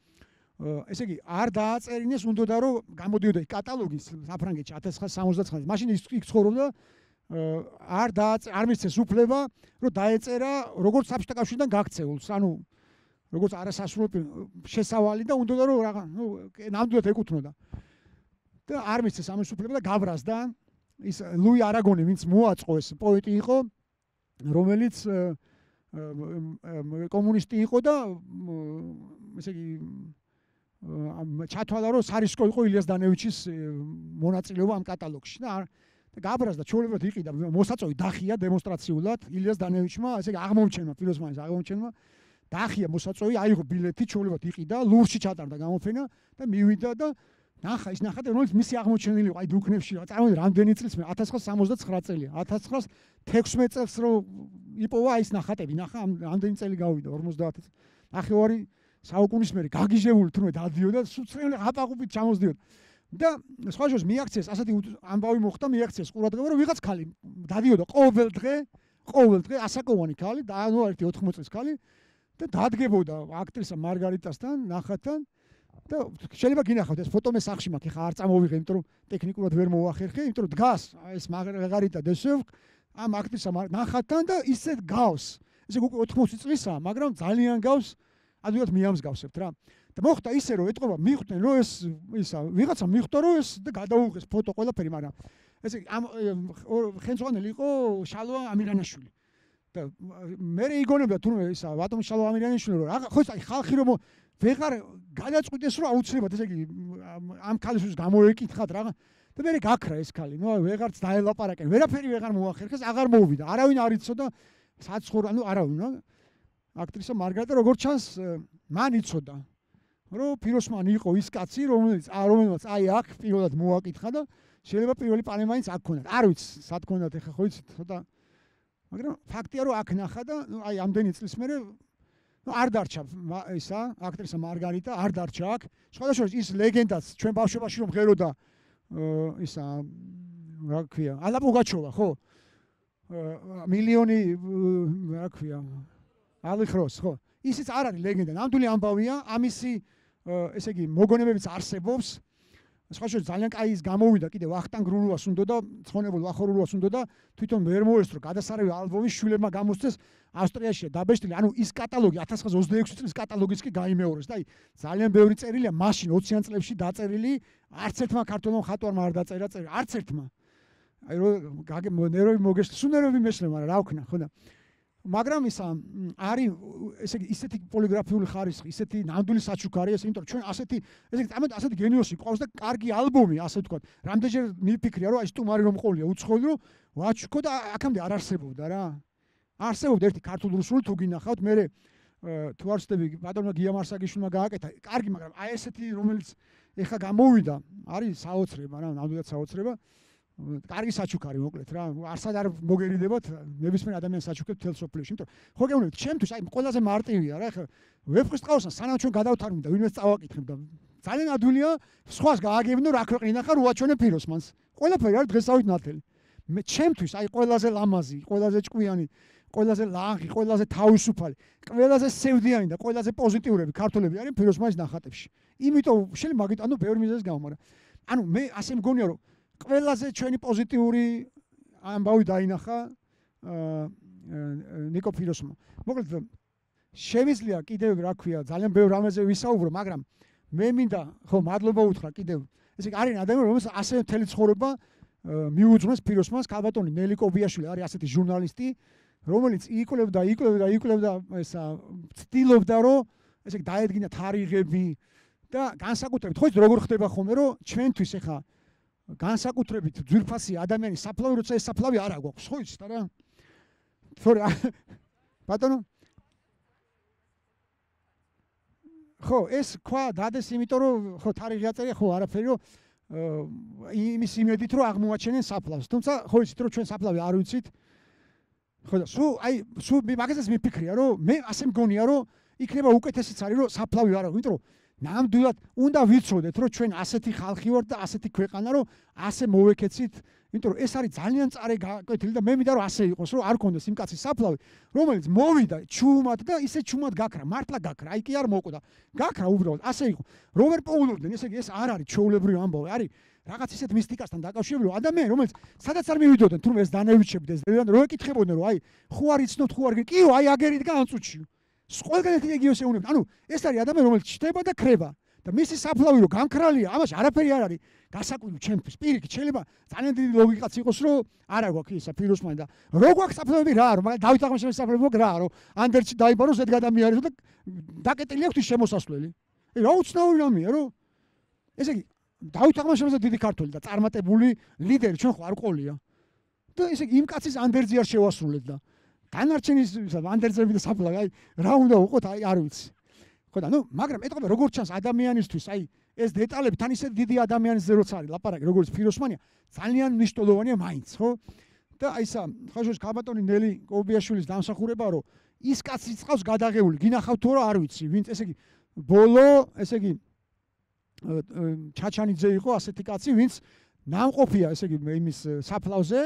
ესე იგი არ დააწერინეს უნდა და რომ გამოდიოდა კატალოგი საფრანგეთში 1969 მაშინ ის ის ცხოვრობდა არ და არ მისცეს უფლება, რომ დაეწერა როგორც საბჭოთა კავშირიდან გაქცეულს, ანუ როგორც არასასრულო შესავალი და უნდა და რომ რაღა, ნუ ნამდვილად ეკუთვნოდა. და არ მისცეს ამის უფლება და გაბრაზდა ის ლუი არაგონი, ვინც მოაწყო ეს პოეტი იყო, რომელიც კომუნისტი იყო და ესე იგი ჩათვალა რომ სარისკო იყო ილიას დანევიჩის მონაწილეობა ამ კატალოგში და არ და გაბრაზდა ჩვეულებრივად იყიდა მოსაწოვი დახია დემონსტრაციულად ილიას დანევიჩმა ასე აღმოჩენმა ფილოსმანის აღმოჩენმა დახია მოსაწოვი აიღო ბილეთი ჩვეულებრივად იყიდა ლურში ჩატარდა გამოფენა და მივიდა და ნახა ის ნახა რომ ის მისი აღმოჩენილი იყო აი დუქნებში რა წარმოიდგინე რამდენი წელს მე 1069 წელი 1916 წელს რო იპოვა ის ნახატები ნახა რამდენი წელი გავიდა 50 ნახევარი საუკუნის მერე გაგიჟებული თუნდაც ადიოდა სუცრემლე აპაყუპით ჩამოსდიოდა და სხვა შეს მიაქციეს ასეთი ამბავი მოხდა მიაქციეს ყურადღება რომ ვიღაც ხალი დადიოდა ყოველ დღე ყოველ დღე ასაკოვანი ხალი და ანუ ერთი 80 წლის ხალი და დადგებოდა აქტრისა მარგარიტასთან ნახათან და შეიძლება გინახავთ ეს ფოტო მე სახში მაქვს ეხა არ წამოვიღე იმიტომ რომ ტექნიკურად ვერ მოახერხე იმიტომ რომ დგას ეს მარგარიტა დესევ ამ აქტრისა ნახათან და ისეთ გავს ესე უკვე 80 წლისაა მაგრამ ძალიან გავს ადვილად მიამსგავსებთ რა და მოხდა ისე რომ ეტყობა მიხვდნენ რომ ეს ისა ვიღაცა მიხვდა რომ ეს და გადაუღეს ფოტო ყველაფერი მაგრამ ესე ამ ხენწონელი იყო შალვა ამირანაშვილი და მე რეიგონებდა თურმე ისა ბატონ შალვა ამირანაშვილი რომ ხო ისა ხალხი რომ ვეღარ გადაწყვიტეს რომ აუცილებლად ესე იგი ამ ქალისთვის გამოეკითხათ რაღა და მე გაქრა ეს ქალი ნუ ვეღარც დაელაპარაკე ვერაფერი ვეღარ მოახერხეს აღარ მოუვიდა არავინ არ იცოდა საცხოვრ ანუ არავინ აქტრისა მარგარეტა როგორც ჩანს მან იცოდა რომ ფიროსმანი იყო ის კაცი, რომელიც რომელიც აი აქ პირველად მოაკითხა და შეიძლება პირველი პანე მაინც აქ ქონდა. არ ვიცი, სა თქონდათ ეხა ხო იცით, ხო და მაგრამ ფაქტია რომ აქ ნახა და ნუ აი ამდენი წლის მერე ნუ არ დარჩა ესა აქტრისა მარგარიტა არ დარჩა აქ. შეხედავთ ის ლეგენდას ჩვენ ბავშვობაში რომ ღეროდა ესა რა ქვია, ალაპუგაჩოვა, ხო? მილიონი რა ქვია? ალიხროს, ხო? ისიც არ არის ლეგენდა. ნამდვილი ამბავია, ამისი ესე იგი მოგონებებიც არსებობს სხვაშო ძალიან კაი ის გამოვიდა კიდე ვახტანგ რულუას უნდა და ცხონებული ვახორულუას უნდა და თვითონ ვერ მოესწრო გადასარევი ალბომი შვილებმა გამოსცეს ავსტრიაში დაბეშტილი ანუ ის კატალოგი 1926 წლის კატალოგის კი გამოიმეორეს და აი ძალიან ბევრი წერილია მაშინ 20-იან წლებში დაწერილი არც ერთმა ქართულმა ხატვარმა არ დაწერა წერილი არც ერთმა აი რო ნერვები მოგეშლა სუნერვები მეშლა მაგრამ რა ვქნა ხო და აა მაგრამ ისა არის ესე იგი ისეთი პოლიგრაფიული ხარისხი, ისეთი ნამდვილი საჩუქარი ეს, იმიტომ რომ ჩვენ ასეთი ესე იგი ამათ ასეთი გენიოსი ყავს და კარგი ალბომი, ასე ვთქვათ. რამდენჯერ მიფიქრია რომ აი სტუმარი რომ ყოლია უცხოელი რომ ვაჩქო და აქამდე არ არსებობდა რა. არსებობდა ერთი ქართულ რუსული თუ გინახავთ, მე თუ არ ვცდები, ბატონმა გიამარსაგიშვილმა გააკეთა. კარგი, მაგრამ აი ესეთი რომელიც ეხა გამოვიდა, არის საოცრება რა, ნამდვილად საოცრება. აა კარგი საჩუქარი მოკლედ რა არსად არ მოგერიდებათ ნებისმიერ ადამიანს საჩუქებ თელ სოფლიოში იმიტომ ხო გეუბნებით ჩემთვის აი ყველაზე მარტივია რა ხა ვეფხვის ყავს სანამ ჩვენ გადავთარ მინდა ვინმე წავაკითხებ და ძალიან ადვილია სხვას გააგებინო რა ქვეყნიდან ხარ უაჩვენე ფიროს მას ყველაფერი არის დღესავით ნათელი მე ჩემთვის აი ყველაზე ლამაზი ყველაზე ჭკვიანი ყველაზე ლაღი ყველაზე თავისუფალი ყველაზე სევდიანი და ყველაზე პოზიტიურები ქართველები არიან ფიროსმანის ნახატებში იმიტომ შეიძლება მაგიტანო ბევრი მიზეზი გამომარა ანუ მე ასე მგონია რომ ყველაზე ჩვენი პოზიტიური ამბავი დაინახა აა ნიკო ფილოსმო. მოკლედ შემიძლია კიდევ რა ქვია, ძალიან ბევრ რამაზე ვისაუბრო, მაგრამ მე მინდა ხო მადლობა უთხრა კიდევ. ესე იგი არის ადამიანი, რომელსაც ასე მთელი ცხოვრება მიუძღვნეს ფილოსმოს კაბატონი ნელიკოვიაშვილი არის ასეთი ჟურნალისტი, რომელიც იკლებდა, იკლებდა, იკლებდა ესა ცდილობდა რომ ესე იგი დაედგინა თარიღები და განსაკუთრებით ხო ის როგორ ხდება ხოლმე რომ ჩვენთვის ეხა განსაკუთრებით ძვირფასი ადამიანის საფლავი როცა ეს საფლავი არა გვაქვს ხო იცით არა თორე ბატონო ხო ეს ხო დადეს იმიტომ რომ ხო თარიღი აწერია ხო არაფერი რომ იმის იმედით რომ აღმოაჩენენ საფლავს თუმცა ხო იცით რომ ჩვენ საფლავი არ ვიცით ხო და სულ აი სულ მაგასაც მიფიქრია რომ მე ასე მგონია რომ იქნება უკეთესიც არის რომ საფლავი არა იმიტომ რომ ნამდვილად უნდა ვიცოდეთ, რომ ჩვენ ასეთი ხალხი ვართ და ასეთი ქვეყანა, რომ ასე მოვეკეცით, იმიტომ რომ ეს არის ძალიან წარე გაკეთილი და მე მითხრა რომ ასე იყოს, რომ არ კონდეს იმ კაცის საფლავი, რომელიც მოვიდა ჩუმად და ისე ჩუმად გაქრა, მართლა გაქრა, აი კი არ მოკვდა. გაქრა უბრალოდ, ასე იყო. რომერ პოულობდნენ, ესე იგი ეს არ არის ჩაულებრივი ამბავი, არის რაღაც ისეთ მისტიკასთან დაკავშირებული ადამიანი, რომელიც სადაც არ მივიდოდნენ, თუმცა ეს დანევიჩებდეს, ან რო ეკითხებოდნენ, რომ აი, ხო არ იცნობთ, ხო არ გიკიო, აი აგერი დგა ანწუჩიო. სხვაგან ერთი ეგიოსეუნები. ანუ ეს არის ადამიანი, რომელიც ჩდება და ხრება და მისი საფლავი რო გამქრალია, ამაში არაფერი არ არის. გასაკვირი ჩემთვის, პირიქით, შეიძლება ძალიან დიდი ლოგიკაც იყოს, რომ არა გვაქვს ისა ფიროსმანი და რო გვაქვს საფლავები რა არო, მაგრამ დავით აღმაშენებელი საფლავი გვაქვს რა არო? ანდერჩი დაიბარო ზედ გადამიარეს და დაკეტილი აქვს ის შემოსასვლელი. აი რა უცნაური რამეა, რომ ესე იგი დავით აღმაშენებელი დიდი ქართველი და წარმატებული ლიდერი ჩვენ ხო არ ყოლია. და ესე იგი იმ კაცის ანდერძი არ შევასრულეთ და დანარჩენის ვანდერზები და საფლა აი რა უნდა უყოთ აი არ ვიცი ხო და ნუ მაგრამ ეტყობა როგორ ჩანს ადამიანისთვის აი ეს დეტალები თან ისეთ დიდი ადამიანზე როც არის ლაპარაკი როგორც ფიროსმანია ძალიან მნიშვნელოვანია მაინც ხო და აი სა ხაშოს კაბატონი ნელი კობიაშვილის დამსახურება რომ ის კაცი წავს გადაღებული გინახავ თუ რა არ ვიცი ვინც ესე იგი ბოლო ესე იგი ჩაჩანიძე იყო ასეთი კაცი ვინც ნამყოფია ესე იგი იმის საფლავზე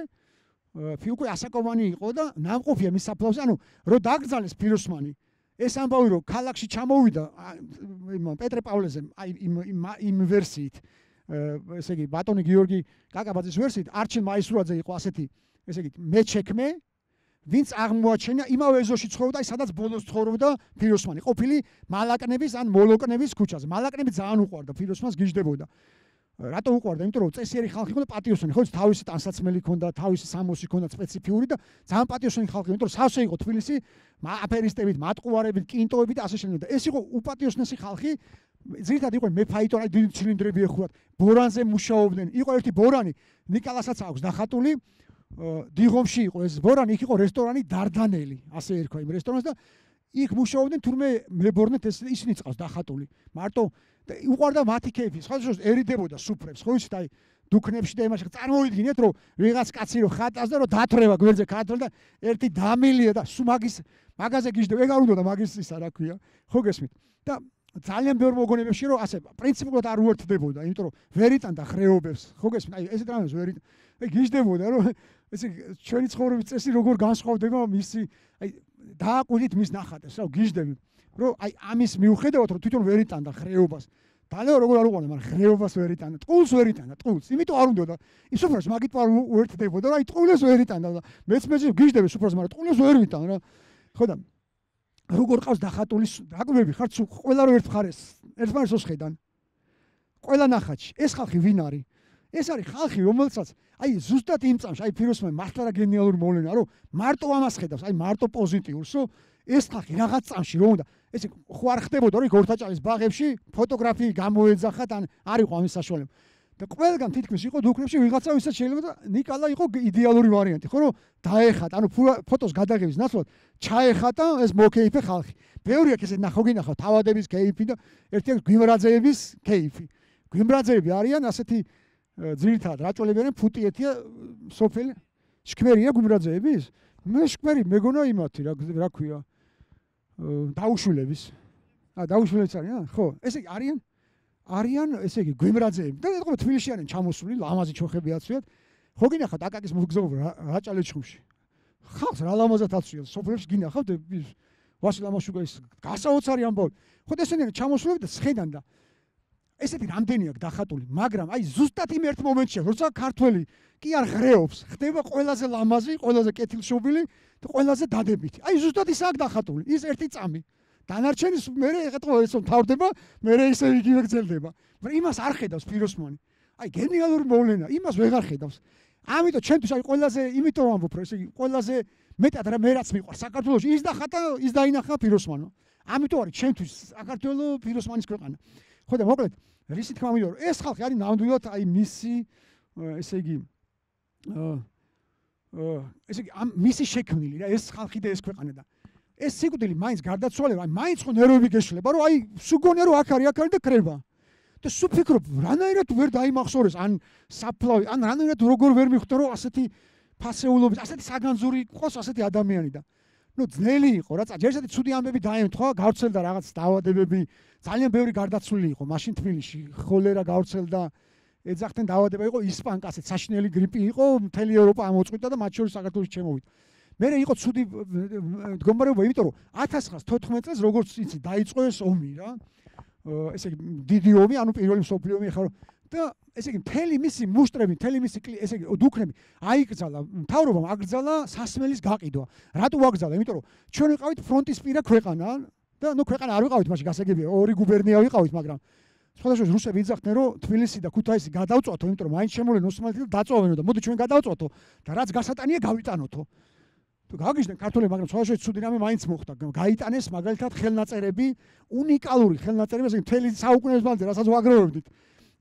ფი უკვე ასაკოვანი იყო და ნამყოფია მის საფლავზე, ანუ რო დაგძალეს ფიროსმანი, ეს ამბავი რო ქალაქში ჩამოვიდა იმ პეტრე პავლეზე აი იმ იმ ვერსიით, ესე იგი ბატონი გიორგი კაკაბაძის ვერსიით, არჩილ მაისურაძე იყო ასეთი, ესე იგი მეჩექმე ვინც აღმოაჩენა იმავე ეზოში ცხოვრობდა, სადაც ბოლოს ცხოვრობდა ფიროსმანი, ყოფილი მალაკნების ან მოლოკნების ქუჩაზე. მალაკნები ძალიან უყვარდა ფიროსმანს, გიждდებოდა. რატო უყვარდა? იმიტომ რომ წესიერი ხალხი ხონდა პატიოსანი, ხო, თავისი ტანსაცმელი ქონდა, თავისი სამოსი ქონდა სპეციფიური და ძალიან პატიოსანი ხალხი, იმიტომ რომ სავსე იყო თბილისი, აფერისტებით, მატყუარებით, კინტოებით ასე შემდეგ და ეს იყო უპატიოსნესი ხალხი. ზირთად იყო მეფაიტორები, დიდი ცილინდრები ეხურათ. ბორანზე მუშაობდნენ. იყო ერთი ბორანი, نيكალასაც აქვს ნახატული. დიღომში იყო ეს ბორანი, იქ იყო რესტორანი დარდანელი, ასე ერქვა იმ რესტორანს და იქ მუშაობდნენ თურმე მებორნეთ ეს ისინი წავს ნახატული. მარტო და უყარდა მათი кейფი სხვა შეშ ერიდებოდა სუფრებს ხო ისეთ აი დუქნებში და იმაში წარმოიდგინეთ რომ ვიღაც კაცი რომ ხატავს და რომ დათრევა გვერდზე ქართველ და ერთი დამილია და სუ მაგის მაგაზე გიჟდება ეგ არ უნდა და მაგის ისა რა ქვია ხო გესმით და ძალიან ბევრ მოგონებებში რომ ასე პრინციპულად არ უერთდებოდა იმიტომ რომ ვერიტანდა ხრეობებს ხო გესმით აი ესეთ რამებს ვერი აი გიჟდებოდა რომ ესე ჩვენი ცხოვრების წესი როგორ განსხვავდება მისი აი დააყვით მის ნახატებს რა გიჟდები რომ აი ამის მიუხედავად რომ თვითონ ვერ იტანდა ხრეობას ბალო როგორ არ უყვანა, მაგრამ ხრეობას ვერ იტანა, ტყულს ვერ იტანა, ტყულს. იმიტომ არ უნდა. ის უფროს მაგით პარ უერთდებოდა, რა, ტყულს ვერ იტანა და მეც მეც გიждდები უფროს, მაგრამ ტყულს ვერ ვიტან რა. ხო და როგორ ყავს დახატული დაკვირები ხარ თუ ყველა რო ერთ მხარეს, ერთ მხარეს ოხედან. ყველა ნახაჩი, ეს ხალხი ვინ არის? ეს არის ხალხი, რომელსაც აი ზუსტად იმ წამში, აი ფიროსმა მართლა რა გენიალური მოვლენაა, რომ მარტო ამას ხედავს, აი მარტო პოზიტიურსო, ეს ხალხი რაღაც წამში რო უნდა ესე ხო არ ხდებოდა რომ გორთაჭალის ბაღებში ფოტოგრაფიი გამოეძახათ ან არისო ამის საშუალება და ყველგან თითქმის იყო დუქრებში ვიღაცა ვისაც შეიძლება და ნიკალა იყო იდეალური ვარიანტი ხო რომ დაეხათ ანუ ფოტოს გადაღების ნაცვლად ჩაეხათა ეს მოკეიფე ხალხი მეორე აქ ესე ნახო გინახო თავადების кейფი და ერთ-ერთი გვიმრაძეების кейფი გვიმრაძეები არიან ასეთი ძირითადად რაჭოლებიანი ფუტიეთია სოფელი შქმერია გვიმრაძეები ის მე შქმერი მეგონა იმათი რა რა ქვია დაუშვილების. ა დაუშვილებს არიან? ხო, ესე იგი არიან არიან, ესე იგი გვიმრაძეები და ეთქო თბილისში არიან ჩამოსული ლამაზი ჩოხები აცვიათ. ხო გინახავთ აკაკის მოგზაურ რაჭალეჩხუმში. ხალხს რა ლამაზად აცვიათ, სოფლებში გინახავთ ვასილ ამაშუკაის გასაოცარი ამბავი. ხო და ესენი ჩამოსულები და ცხედან და ესეთი რამდენი აქვს დახატული, მაგრამ აი ზუსტად იმ ერთ მომენტში, როცა ქართველი კი არ ღრეობს, ხდება ყველაზე ლამაზი, ყველაზე კეთილშობილი და ყველაზე დადებითი. აი ზუსტად ის აქვს დახატული, ის ერთი წამი. დანარჩენის მე ეხეთქო ეს თავდება, მე ისე იგივე გრძელდება. მაგრამ იმას არ ხედავს ფიროსმანი. აი გენიალური მოვლენა, იმას ვეღარ ხედავს. ამიტომ ჩემთვის აი ყველაზე, იმიტომ ამბობ, რომ ესე იგი ყველაზე მეტად რა მერაც მიყვარს საქართველოში, ის დახატა, ის დაინახა ფიროსმანო. ამიტომ არის ჩემთვის საქართველო ფიროსმანის ქვეყანა. ხო და მოკლედ რისი თქმა მინდა რომ ეს ხალხი არის ნამდვილად აი მისი ესე იგი აა ესე იგი ამ მისი შექმნილი რა ეს ხალხი და ეს ქვეყანა და ეს სიკვდილი მაინც გარდაცვალება აი მაინც ხო ნერვები გეშლება რომ აი სუგონია რომ აქ არის აქ არის და ქრება და სულ ფიქრობ რანაირად ვერ დაიმახსოვრეს ან საფლავი ან რანაირად როგორ ვერ მიხვდა რომ ასეთი ფასეულობის ასეთი საგანძური ყოს ასეთი ადამიანი და აა ну ძნელი იყო რა წა ჯერჯერობით ცუდი ამბები დაემთხვა გავრცელდა რაღაც დაავადებები ძალიან ბევრი გარდაცვლილი იყო მაშინ თბილისში ხოლერა გავრცელდა ეძახდნენ დაავადება იყო ისპანკასე საშნელი გრიპი იყო მთელი ევროპა ამოწყვიტა და მათ შორის საქართველოს ჩემოვით მე რა იყო ცუდი მდგომარეობა იმიტომ რომ 1914 წელს როგორც იცი დაიწყო ეს ომი რა ესე იგი დიდი ომი ანუ პირველი მსოფლიო ომი ახლა რომ და ესე იგი მთელი მისი მუშტრები, მთელი მისი ესე იგი დუქნები აიკრძალა, თავრობამ აკრძალა სასმელის გაყიდვა. რატო აკრძალა? იმიტომ რომ ჩვენ ვიყავით ფრონტის პირა ქვეყანა და ნუ ქვეყანა არ ვიყავით მაშინ გასაგებია, ორი გუბერნია ვიყავით, მაგრამ სხვადასხვა რუსები იძახდნენ რომ თბილისი და ქუთაისი გადავწვათო, იმიტომ რომ მაინც შემოვლენ ოსმალეთი და დაწოვენო და მოდი ჩვენ გადავწვათო და რაც გასატანია გავიტანოთო. თუ გაგიჟდნენ ქართველები, მაგრამ სხვადასხვა ცუდი რამე მაინც მოხდა. გაიტანეს მაგალითად ხელნაწერები, უნიკალური ხელნაწერები, ასე მთელი საუკუნეების მანძილზე რასაც ვაგროვებდით.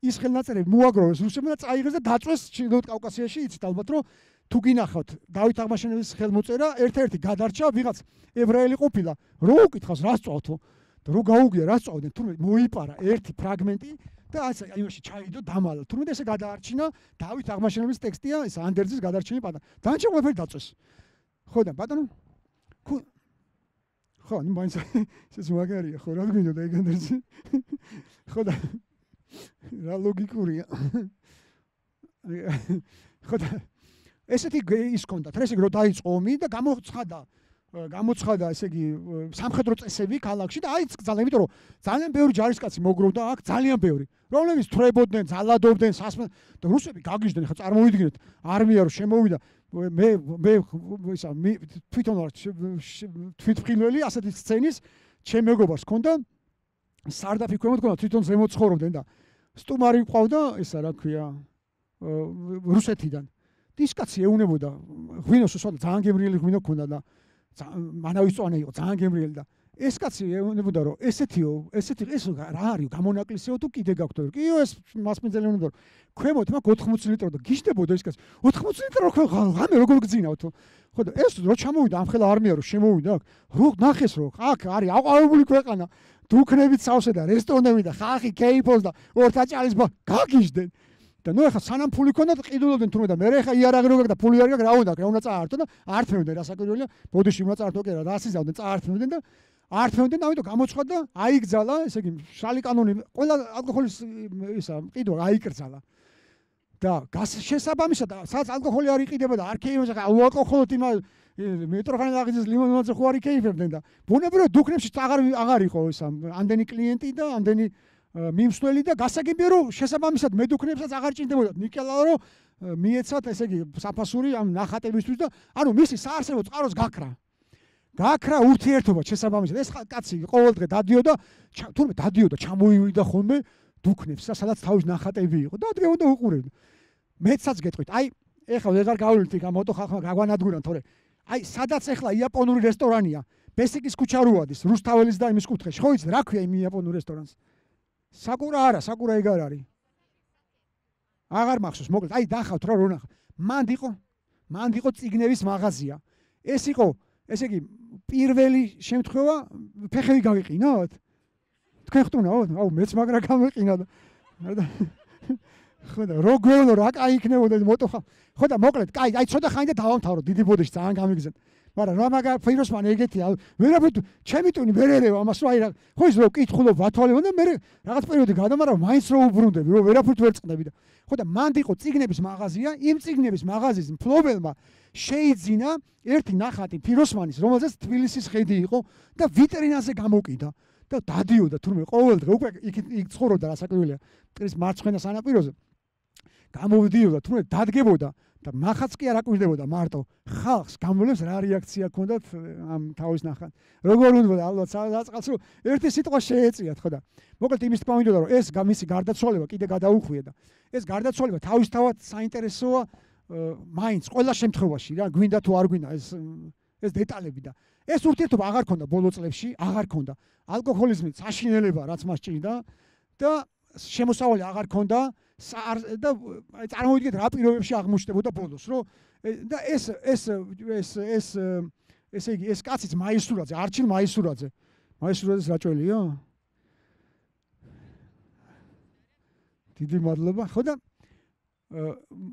ის ხელნაწერები მოაგროვეს რუსებმა და წაიღეს და დაწვეს ჩრდილოეთ კავკასიაში იცით ალბათ რომ თუ გინახავთ დავით აღმაშენებლის ხელმოწერა ერთ-ერთი გადარჩა ვიღაც ებრაელი ყოფილა რო უკითხავს რა სწავთო და რო გაუგია რა სწავდნენ თურმე მოიპარა ერთი ფრაგმენტი და ასე აიოში ჩაიდო დამალა თურმე ესე გადაარჩინა დავით აღმაშენებლის ტექსტია ეს ანდერძის გადარჩენილი პატარა დანჩი ყველაფერი დაწვეს ხო და ბატონო ხო ხო ნუ მაინც ეს მაგარია ხო რა გინდოდა ეგ ანდერძი ხო და რა ლოგიკურია ხოდა ესეთი ის კონდა ეს ეგრო დაიწყო მი და გამოცხადა გამოცხადა ესე იგი სამხედრო წესები ქალაქში და აი ძალიან იმიტომ რომ ძალიან ბევრი ჯარისკაცი მოგროვდა აქ ძალიან ბევრი რომლებიც თრებოდნენ ძალადობდნენ სასმ და რუსები გაგიჟდნენ ხა წარმოვიდგინეთ არმია რომ შემოვიდა მე მე ისა მე თვითონ ვარ თვითფრინველი ასეთი სცენის ჩემ მეგობარს ქონდა სარდაფი ქვემოთ ქონდა თვითონ ზემოთ ცხოვრობდნენ და სტუმარი ყავდა ესა რა ქვია რუსეთიდან ის კაცი ეუნებოდა ღვინოს უსვალ ძალიან გემრიელი ღვინო ქონდა და მანავისწვანე იყო ძალიან გემრიელი და ეს კაცი ეუნებოდა რომ ესეთიო ესეთი ეს რა არის გამონაკლისიო თუ კიდე გაქვთ რომ კიო ეს მასპინძელი უნდა რომ ქვემოთ მაგ 80 ლიტრო და გიშდებოდა ეს კაცი 80 ლიტრო რო ხამე როგორ გძინავთ ხო და ეს რო ჩამოვიდა ამ ხელ არმია რო შემოვიდა აქ რო ნახეს რო აქ არის აყვავებული ქვეყანა დუქნებით სავსე და რესტორნები და ხალხი კეიფოს და ორთაჭალის ბა გაგიჟდნენ და ნუ ახლა სანამ ფული ქონდათ ყიდულობდნენ თურმე და მე ახლა იარაღი როგაქ და ფული არ გაქვს რა უნდა რა უნდა წაართო და ართმევდნენ რა საკვირველია ბოდიში უნდა წაართო კი რა რასიზავდნენ წაართმევდნენ და ართმევდნენ ამიტომ გამოცხადა და აიგძალა ესე იგი შალი კანონი ყველა ალკოჰოლის ისა ყიდვა აიკრძალა და გასშესაბამისად სადაც ალკოჰოლი არ იყიდება და არქეიმოს ახლა უალკოჰოლოდ იმას მეტროფანი აღიძეს ლიმონადზე ხوარი кайფებდნენ და ბუნებრივად დუქნებში აღარ აღარ იყო ეს ამდენი კლიენტი და ამდენი მიმსვლელი და გასაგებია რომ შესაბამისად მე დუქნებსაც აღარ ჭირდებოდათ ნიკელაო მიეცათ ესე იგი საფასური ამ ნახატებისთვის და ანუ მისი საარსებო წყაროს გაქრა გაქრა ურთიერთობა შესაბამისად ეს კაცი ყოველდღე დადიოდა თურმე დადიოდა ჩამოივიდა ხოლმე დუქნებსა სადაც თავის ნახატები იყო და დგებოდა უყურებდა მეცაც გეტყვით აი ეხლა ეგ არ გავლით იქ ამ ოტო ხალხმა გაგვანადგურა თორე აი სადაც ახლა იაპონური რესტორანია ბესიკის ქუჩა რო ვადის რუსთაველის და იმის კუთხეში ხო იცით რა ქვია იმ იაპონურ რესტორანს საკურა არა საკურა ეგ არ არის აღარ მახსოვს მოკლედ აი დახავთ რა რო ნახავთ მანდ იყო მანდ იყო ციგნების მაღაზია ეს იყო ესე იგი პირველი შემთხვევა ფეხები გავიყინოთ თქვენ ხტუნავთ აუ მეც მაგრა გამეყინა და ხო და რო გველო რა კაი იქნებოდა მოტო ხა ხო და მოკლედ კაი აი ცოტა ხანი და დავამთავრო დიდი ბოდიში ძალიან გამიგზენ მაგრამ რა მაგა ფიროსმანი ეგეთი ვერაფერ ჩემი ტუნი ვერერევა მას რა აი რა ხო ის რო კითხულობ ვათვალებ და მე რაღაც პერიოდი გადამარა მაინც რო უბრუნდები რო ვერაფერ ვერ წყნები და ხო და მანდ იყო ციგნების მაღაზია იმ ციგნების მაღაზიის მფლობელმა შეიძინა ერთი ნახატი ფიროსმანის რომელზეც თბილისის ხედი იყო და ვიტრინაზე გამოკიდა და დადიოდა თურმე ყოველდღე უკვე იქ იქ ცხოვრობდა რა საკვირველია ტრის მარცხენა სანაპიროზე გამოვიდიოდა თუნდაც დადგებოდა და მახაც კი არ აკვირდებოდა მარტო ხალხს გამოლებს რა რეაქცია ჰქონდათ ამ თავის ნახან როგორ უნდა ალბათ დაწყალს რომ ერთი სიტყვა შეეწიათ ხო და მოკლედ იმის თქმა მინდოდა რომ ეს მისი გარდაცვალება კიდე გადაუხვია და ეს გარდაცვალება თავისთავად საინტერესოა მაინც ყველა შემთხვევაში რა გვინდა თუ არ გვინდა ეს ეს დეტალები და ეს ურთიერთობა აღარ ქონდა ბოლო წლებში აღარ ქონდა ალკოჰოლიზმი საშინელება რაც მას ჭირდა და შემოსავალი აღარ ქონდა და აი წარმოვიდგეთ რა პირობებში აღმოჩნდებოდა ბოლოს, რომ და ეს ეს ეს ეს ესე იგი ეს კაცის მაისურაძე, არჩილ მაისურაძე. მაისურაძეს რაჭველიო? დიდი მადლობა. ხო და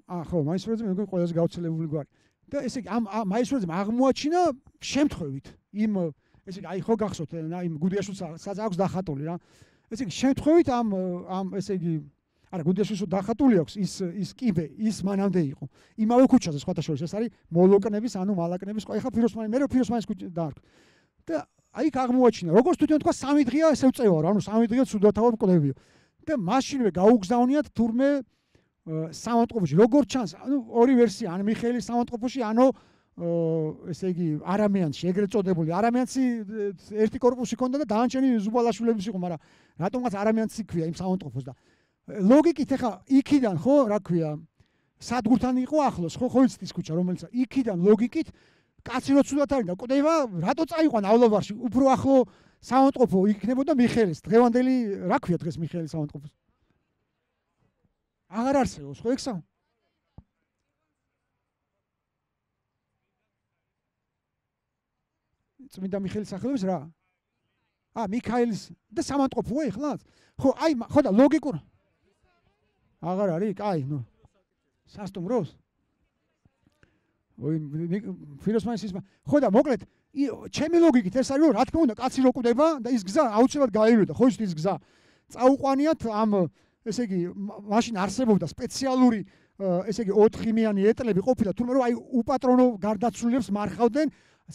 ა ხო მაისურაძე მეგონი ყველაზე გავრცელებული გვარი. და ესე იგი ამ მაისურაძემ აღმოაჩინა შემთხვევით იმ ესე იგი აი ხო გახსოვთ აი იმ გუდიაშვილს სადაც აქვს დახატული რა. ესე იგი შემთხვევით ამ ამ ესე იგი არა გუნდეს უსო დახატული აქვს ის ის კიბე ის მანამდე იყო იმავე ქუჩაზე სხვათა შორის ეს არის მოლოკნების ანუ მალაკნების ყო ეხა ფიროსმანი მე რო ფიროსმანის ქუჩა დაარქ და აი გაღმოაჩინა როგორც თვითონ თქვა სამი დღეა ესე წევა რა ანუ სამი დღეა ცუდათავებ კლებიო და მაშინვე გაუგზავნიათ თურმე სამანტყოფოში როგორც ჩანს ანუ ორი ვერსია ან მიხეილი სამანტყოფოში ანუ ესე იგი არამიანში ეგრეთ წოდებული არამიანში ერთი корпуსი ქონდა და დაანჩენი ზუბალაშვილების იყო მაგრამ რატომღაც არამიანში ქვია იმ სამანტყოფოს და ლოგიკით ახლა იქიდან ხო რა ქვია სადგურთან იყო ახლოს ხო ხოინცის ქუჩა რომელიც იქიდან ლოგიკით კაცი როცულად არის და კვდება რატო წაიყვან ავლობარში უფრო ახლო საავადმყოფო იქნებოდა მიხელის დღევანდელი რა ქვია დღეს მიხელის საავადმყოფო აღარ არსებობს ხო ექსა წმინდა მიხელის სახელობს რა ა მიხაილს და სამანტყოფოა ეხლა ხო აი ხო და ლოგიკურად აღარ არის? კაი, ნუ. სასტუმროს? ოი, ფილოსფიის ხო და მოკლედ ჩემი ლოგიკით ეს არის რომ რა თქმა უნდა კაცი რო კვდება და ის გზა აუცილებლად გაერიდა ხო ის ის გზა წაუყვანიათ ამ ესე იგი მაშინ არსებობდა სპეციალური ესე იგი ოთხიმიანი ეტლები ყოფილა თუმცა აი უპატრონო გარდაცვლილებს მარხავდნენ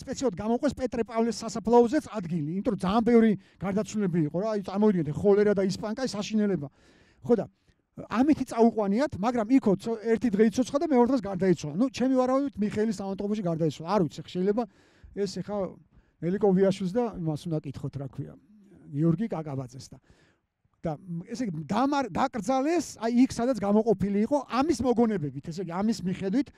სპეციალურად გამოყვეს პეტრე პავლეს სასაფლაოზეც ადგილი იმიტომ რომ ძალიან ბევრი გარდაცვლილები იყო რა აი წარმოიდგინეთ ხოლერა და ისპანკაი საშინელება ხო და ამითი წაუყვანიათ, მაგრამ იქო ერთი დღე იცოცხა და მეორე დღეს გარდაიცვალა. ნუ ჩემი ვარაუდით მიხეილის სამონტყობაში გარდაიცვალა. არ ვიცი, შეიძლება ეს ეხა ელიკო ვიაშვილს და მას უნდა კითხოთ, რა ქვია. გიორგი კაკაბაძეს და და ესე იგი დამარ დაკრძალეს, აი იქ სადაც გამოყოფილი იყო ამის მოგონებებით, ესე იგი ამის მიხედვით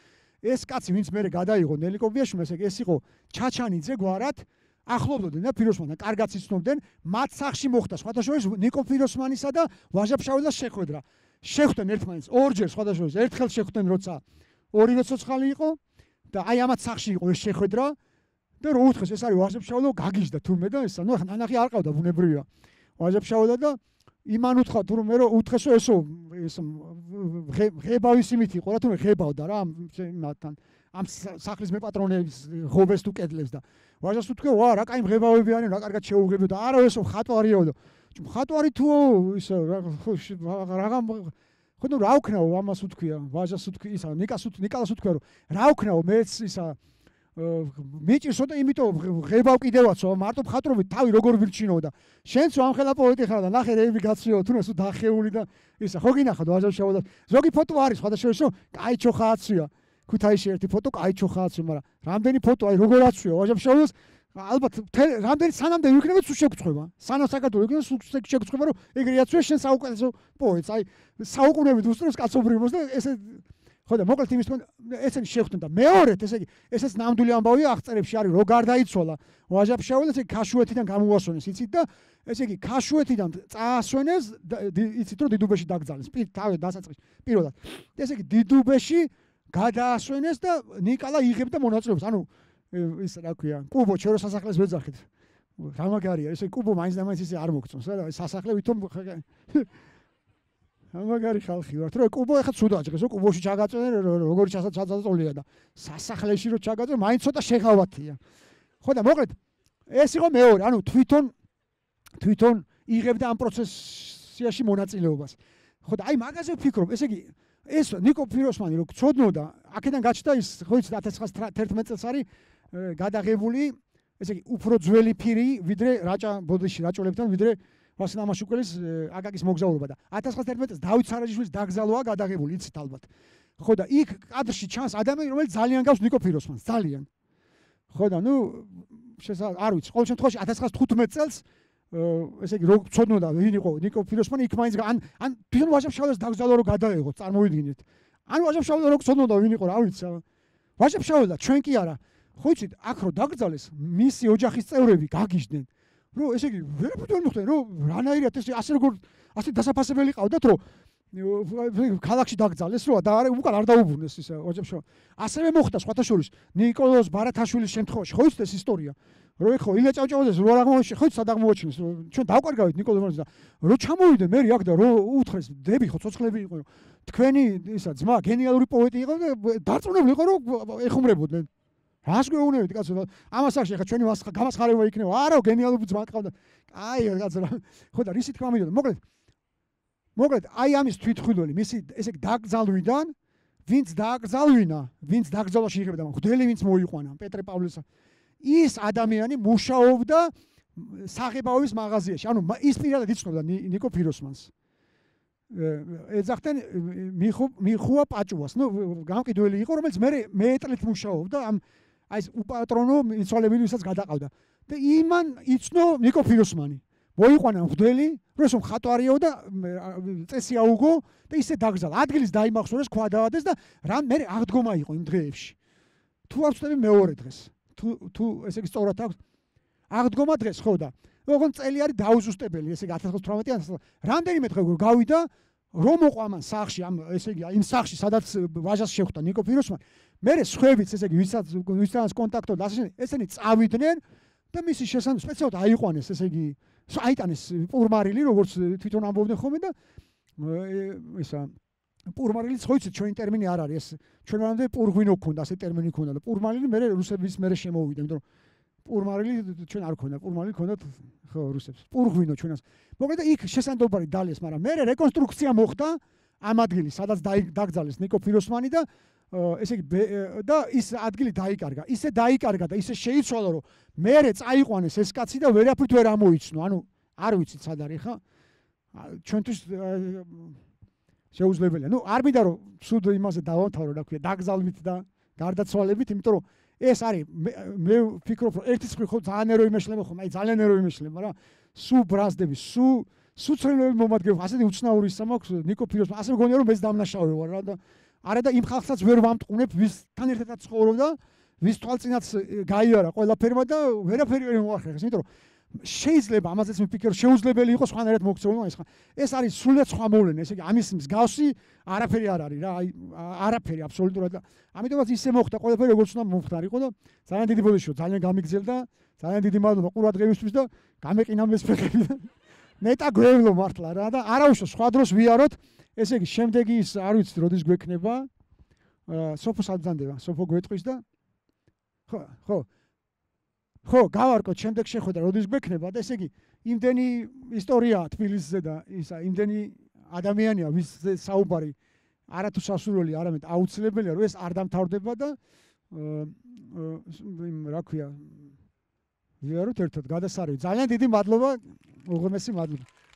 ეს კაცი ვინც მე გადაიღო ნელიკო ვიაშვილს, ესე იგი ეს იყო ჩაჩანიძე გვარად ახლობლოდნენ და ფიროსმანთან კარგაც ისნობდნენ, მათ სახში მოხდა სხვათა შორის ნიკო ფიროსმანისა და ვაჟა ფშაველას შეხვედრა. შეხვდნენ ერთმანეთს ორჯერ სხვადასხვა ის ერთხელ შეხვდნენ როცა ორივე ცოცხალი იყო და აი ამათ სახში იყო ეს შეხვედრა და რო უთხეს ეს არის ვაზებშაულო გაგიჟდა თურმე და ესა ნუ ნანახი არ ყავდა ბუნებრივია ვაზებშაულა და იმან უთხა თურმე რომ უთხესო ესო ეს ღებავის იმით იყო რა თურმე ღებავდა რა ამთან ამ სახლის მეპატრონეების ღობეს თუ კედლებს და ვაჟას უთქვა რა კაი ღებავები არიან რა კარგად შეუღებიო და არა ესო ხატვარიაო და მხატვარი თუ ისა რაღამ ხო ნუ რა ვქნა ამას უთქია ვაჟას უთქია ისა ნიკას უთქია ნიკალას უთქია რომ რა ვქნა მეც ისა მეჭირსო და იმიტომ ღებავ კიდევაცო მარტო მხატრობი თავი როგორ ვირჩინო და შენც ამ ხელა პოეტი ხარ და ნახე რეები გაცრიო თუნდაც დახეული და ისა ხო გინახავთ ვაჟას შევდა ზოგი ფოტო არის სხვადასხვაში რომ კაიჩო ხაცია ქუთაისში ერთი ფოტო კაიჩო ხაცი მაგრამ რამდენი ფოტო აი როგორ აცვია ვაჟას შევდა ალბათ რამდენი სანამდე იქნება სულ შეგწყვება სანამ საქართველოს იქნება სულ შეგწყვება რომ ეგ რეაქცია შენ საუკეთესო პოეტს აი საუკუნეებით უსწრებს კაცობრიობას და ესე ხოდა მოკლედ იმის თქვენ ესენი შეხვდნენ და მეორედ ესე იგი ესეც ნამდვილი ამბავია აღწერებში არის რომ გარდაიცვალა ვაჟაფშაველი ესე ქაშუეთიდან გამოვასვენეს იცით და ესე იგი ქაშუეთიდან წაასვენეს იცით რომ დიდუბეში დაგძალეს პირ თავე დასაწყის პირველად ესე იგი დიდუბეში გადაასვენეს და ნიკალა იღებდა მონაწილეობას ანუ ის რა ქვია კუბო ჩერო სასახლეს ვეძახით გამაგარია ესე კუბო მაინც და მაინც ისე არ მოგწონს რა სასახლე ვითომ გამაგარი ხალხი ვართ რა კუბო ეხა ცუდააჭეს რა კუბოში ჩაგაწენენ როგორი ჩაძაწოლია და სასახლეში რო ჩაგაწენ მაინც ცოტა შეღავათია ხო და მოკლედ ეს იყო მეორე ანუ თვითონ თვითონ იღებდა ამ პროცესში მონაწილეობას ხო და აი მაგაზე ვფიქრობ ესე იგი ეს ნიკო ფიროსმანი რო გწოდნოდა აქედან გაჩნდა ის ხო იცით 1911 წელს არის გადაღებული, ესე იგი, უფრო ძველი ფირი, ვიდრე რაჭა ბოდიში, რაჭოლებთან, ვიდრე ვასილ ამაშუკელის აკაკის მოგზაურობა და 1911 წელს დავით სარაჯიშვილის დაგზავნოა გადაღებული, იცით ალბათ. ხო და იქ კადრში ჩანს ადამიანი, რომელიც ძალიან გავს ნიკო ფიროსმანს, ძალიან. ხო და ნუ შესაძ არ ვიცი, ყოველ შემთხვევაში 1915 წელს ესე იგი როგ ცოდნოდა ვინ იყო ნიკო ფიროსმანი, იქ მაინც ან ან ფილმ ვაჟებშაველს დაგზავნა რომ გადაეღოთ, წარმოვიდგინეთ. ან ვაჟებშაველს როგ ცოდნოდა ვინ იყო, რა ვიცი. ვაჟებშაველა ჩვენ კი არა, ხუჩით აქ რო დაგძალეს მისი ოჯახის წევრები გაგიჟდნენ რომ ესე იგი ვერაფერ ვერ მოხდა რომ რანაირად ეს ასე როგორ ასე დასაფასებელი ყავდათ რომ ქალაქში დაგძალეს რო და არა უკან არ დაუბრუნეს ის ოჯახში ასევე მოხდა სხვათაშორის نيكოლოს ბარათაშვილის შემთხვევაში ხო ისეთ ეს ისტორია რო ეხო ილია ჭავჭავაძეს რო არ აღმოჩენ ხო სად აღმოჩენს ჩვენ დავკარგავით نيكოლოს ბარათაშვილს რო ჩამოვიდე მე რი აქ და რო უთხრეს დები ხო ცოცხლები იყო რომ თქვენი ისა ძმა გენიალური პოეტი იყო და დარწმუნებული იყო რომ ეხუმრებოდნენ რას გეუნებით კაცო ამას ახში ხა ჩვენი მას გამასხარება იქნება არა გენიალური ძმაკავდა აი კაცო რა ხო და რისი თქვა მიდოდა მოკლედ მოკლედ აი ამის თვითხვილული მისი ესე დაკძალვიდან ვინც დააკრძალვინა, ვინც დაკრძალვაში იღებდა, მგდელი ვინც მოიყვანა პეტრე პავლესა. ის ადამიანი მუშაობდა საღებავის მაღაზიაში. ანუ ის პირადად იცნობდა ნიკო ფიროსმანს. ეძახდნენ მიხუ მიხუა პაჭუას. ნუ გამყიდველი იყო, რომელიც მე მეტრით მუშაობდა ამ აი ეს უპატრონო მიცვალები ვისაც გადაყავდა და იმან იცნო ნიკო ფიროსმანი მოიყვანა მღდელი რომ ეს ხატო არიაო და წესი აუგო და ისე დაგზალ ადგილის დაიმახსოვრეს ქვა დაავადეს და რამ მე აღდგომა იყო იმ დღეებში თუ არ ვწდები მეორე დღეს თუ თუ ესე იგი სწორად აქვს აღდგომა დღეს ხო და ოღონ წელი არის დაუზუსტებელი ესე იგი 1918-იანს რამდენიმე დღე გავიდა რომ მოყვა მან სახში ამ ესე იგი იმ სახში სადაც ვაჟას შეხვდა ნიკო ფიროსმანი მე სხვებიც ესე იგი ვისაც ვისთანაც კონტაქტო და ასე ესენი წავიდნენ და მისი შესან სპეციალურად აიყვანეს ესე იგი აიტანეს პურმარილი როგორც თვითონ ამბობდნენ ხოლმე და ესა პურმარილი ხოიცი ჩვენი ტერმინი არ არის ეს ჩვენ მანამდე პურგვინო ქონდა ასე ტერმინი ქონდა და პურმარილი მე რუსების მე შემოვიდა იმიტომ რომ პურმარილი ჩვენ არ ქონდა პურმარილი ქონდათ ხო რუსებს პურგვინო ჩვენას მოკლედ იქ შესანდობარი დალეს მაგრამ მე რეკონსტრუქცია მოხდა ამ ადგილის სადაც დაგძალეს ნიკო ფიროსმანი და ესე იგი და ის ადგილი დაიკარგა. ისე დაიკარგა და ისე შეიცვალა, რომ მეერე წაიყვანეს ეს კაცი და ვერაფრით ვერ ამოიცნო. ანუ არ ვიცით სად არის ხა? ჩვენთვის შეუძლებელია. ნუ არ მინდა რომ სულ იმასე დავამთავრო, რა ქვია, დაგზავნით და გარდაცვალებით, იმიტომ რომ ეს არის მე ვფიქრობ, რომ ერთის ხო ძალიან ეროიმეშლება ხომ? აი ძალიან ეროიმეშლება რა. სუ ბრასდები, სუ სუცრელები მომადგენ. ასე უცნაური სამაქს ნიკო ფიროს, ასე მგონია რომ ეს დამნაშავე ვარ რა და არა და იმ ხალხსაც ვერ ვამტყუნებ, ვისთან ერთადაც ცხოვრობ და ვის თვალწინაც გაიარა ყველაფერმა და ვერაფერი ვერ მოახერხეს, იმიტომ რომ შეიძლება ამაზეც მიფიქრო, შეუძლებელი იყოს ხანერად მოქცეულობა ეს ხა. ეს არის სულა სხვა მოვლენა, ესე იგი ამის მსგავსი არაფერი არ არის რა, აი არაფერი აბსოლუტურად და ამიტომაც ისე მოხდა ყველაფერი როგორც უნდა მომხდარიყო და ძალიან დიდი ბოლიშო, ძალიან გამიგზელდა, ძალიან დიდი მადლობა ყურადღებისთვის და გამეყინა მეს ფეხები. მეტა გვევლო მართლა რა და არაუშო სხვა დროს ვიაროთ. ესე იგი შემდეგი ის არ ვიცი როდის გვექნება სოფო სადანდება სოფო გვეტყვის და ხო ხო ხო გავარკოთ შემდეგ შეხვედრა როდის გვექნება და ესე იგი იმდენი ისტორიაა თბილისზე და ისა იმდენი ადამიანია ვის საუბარი არათუ სასურველი არამედ აუცილებელია რომ ეს არ დამთავრდება და აა რა ქვია ვიაროთ ერთად გადასარევი ძალიან დიდი მადლობა უღმესი მადლობა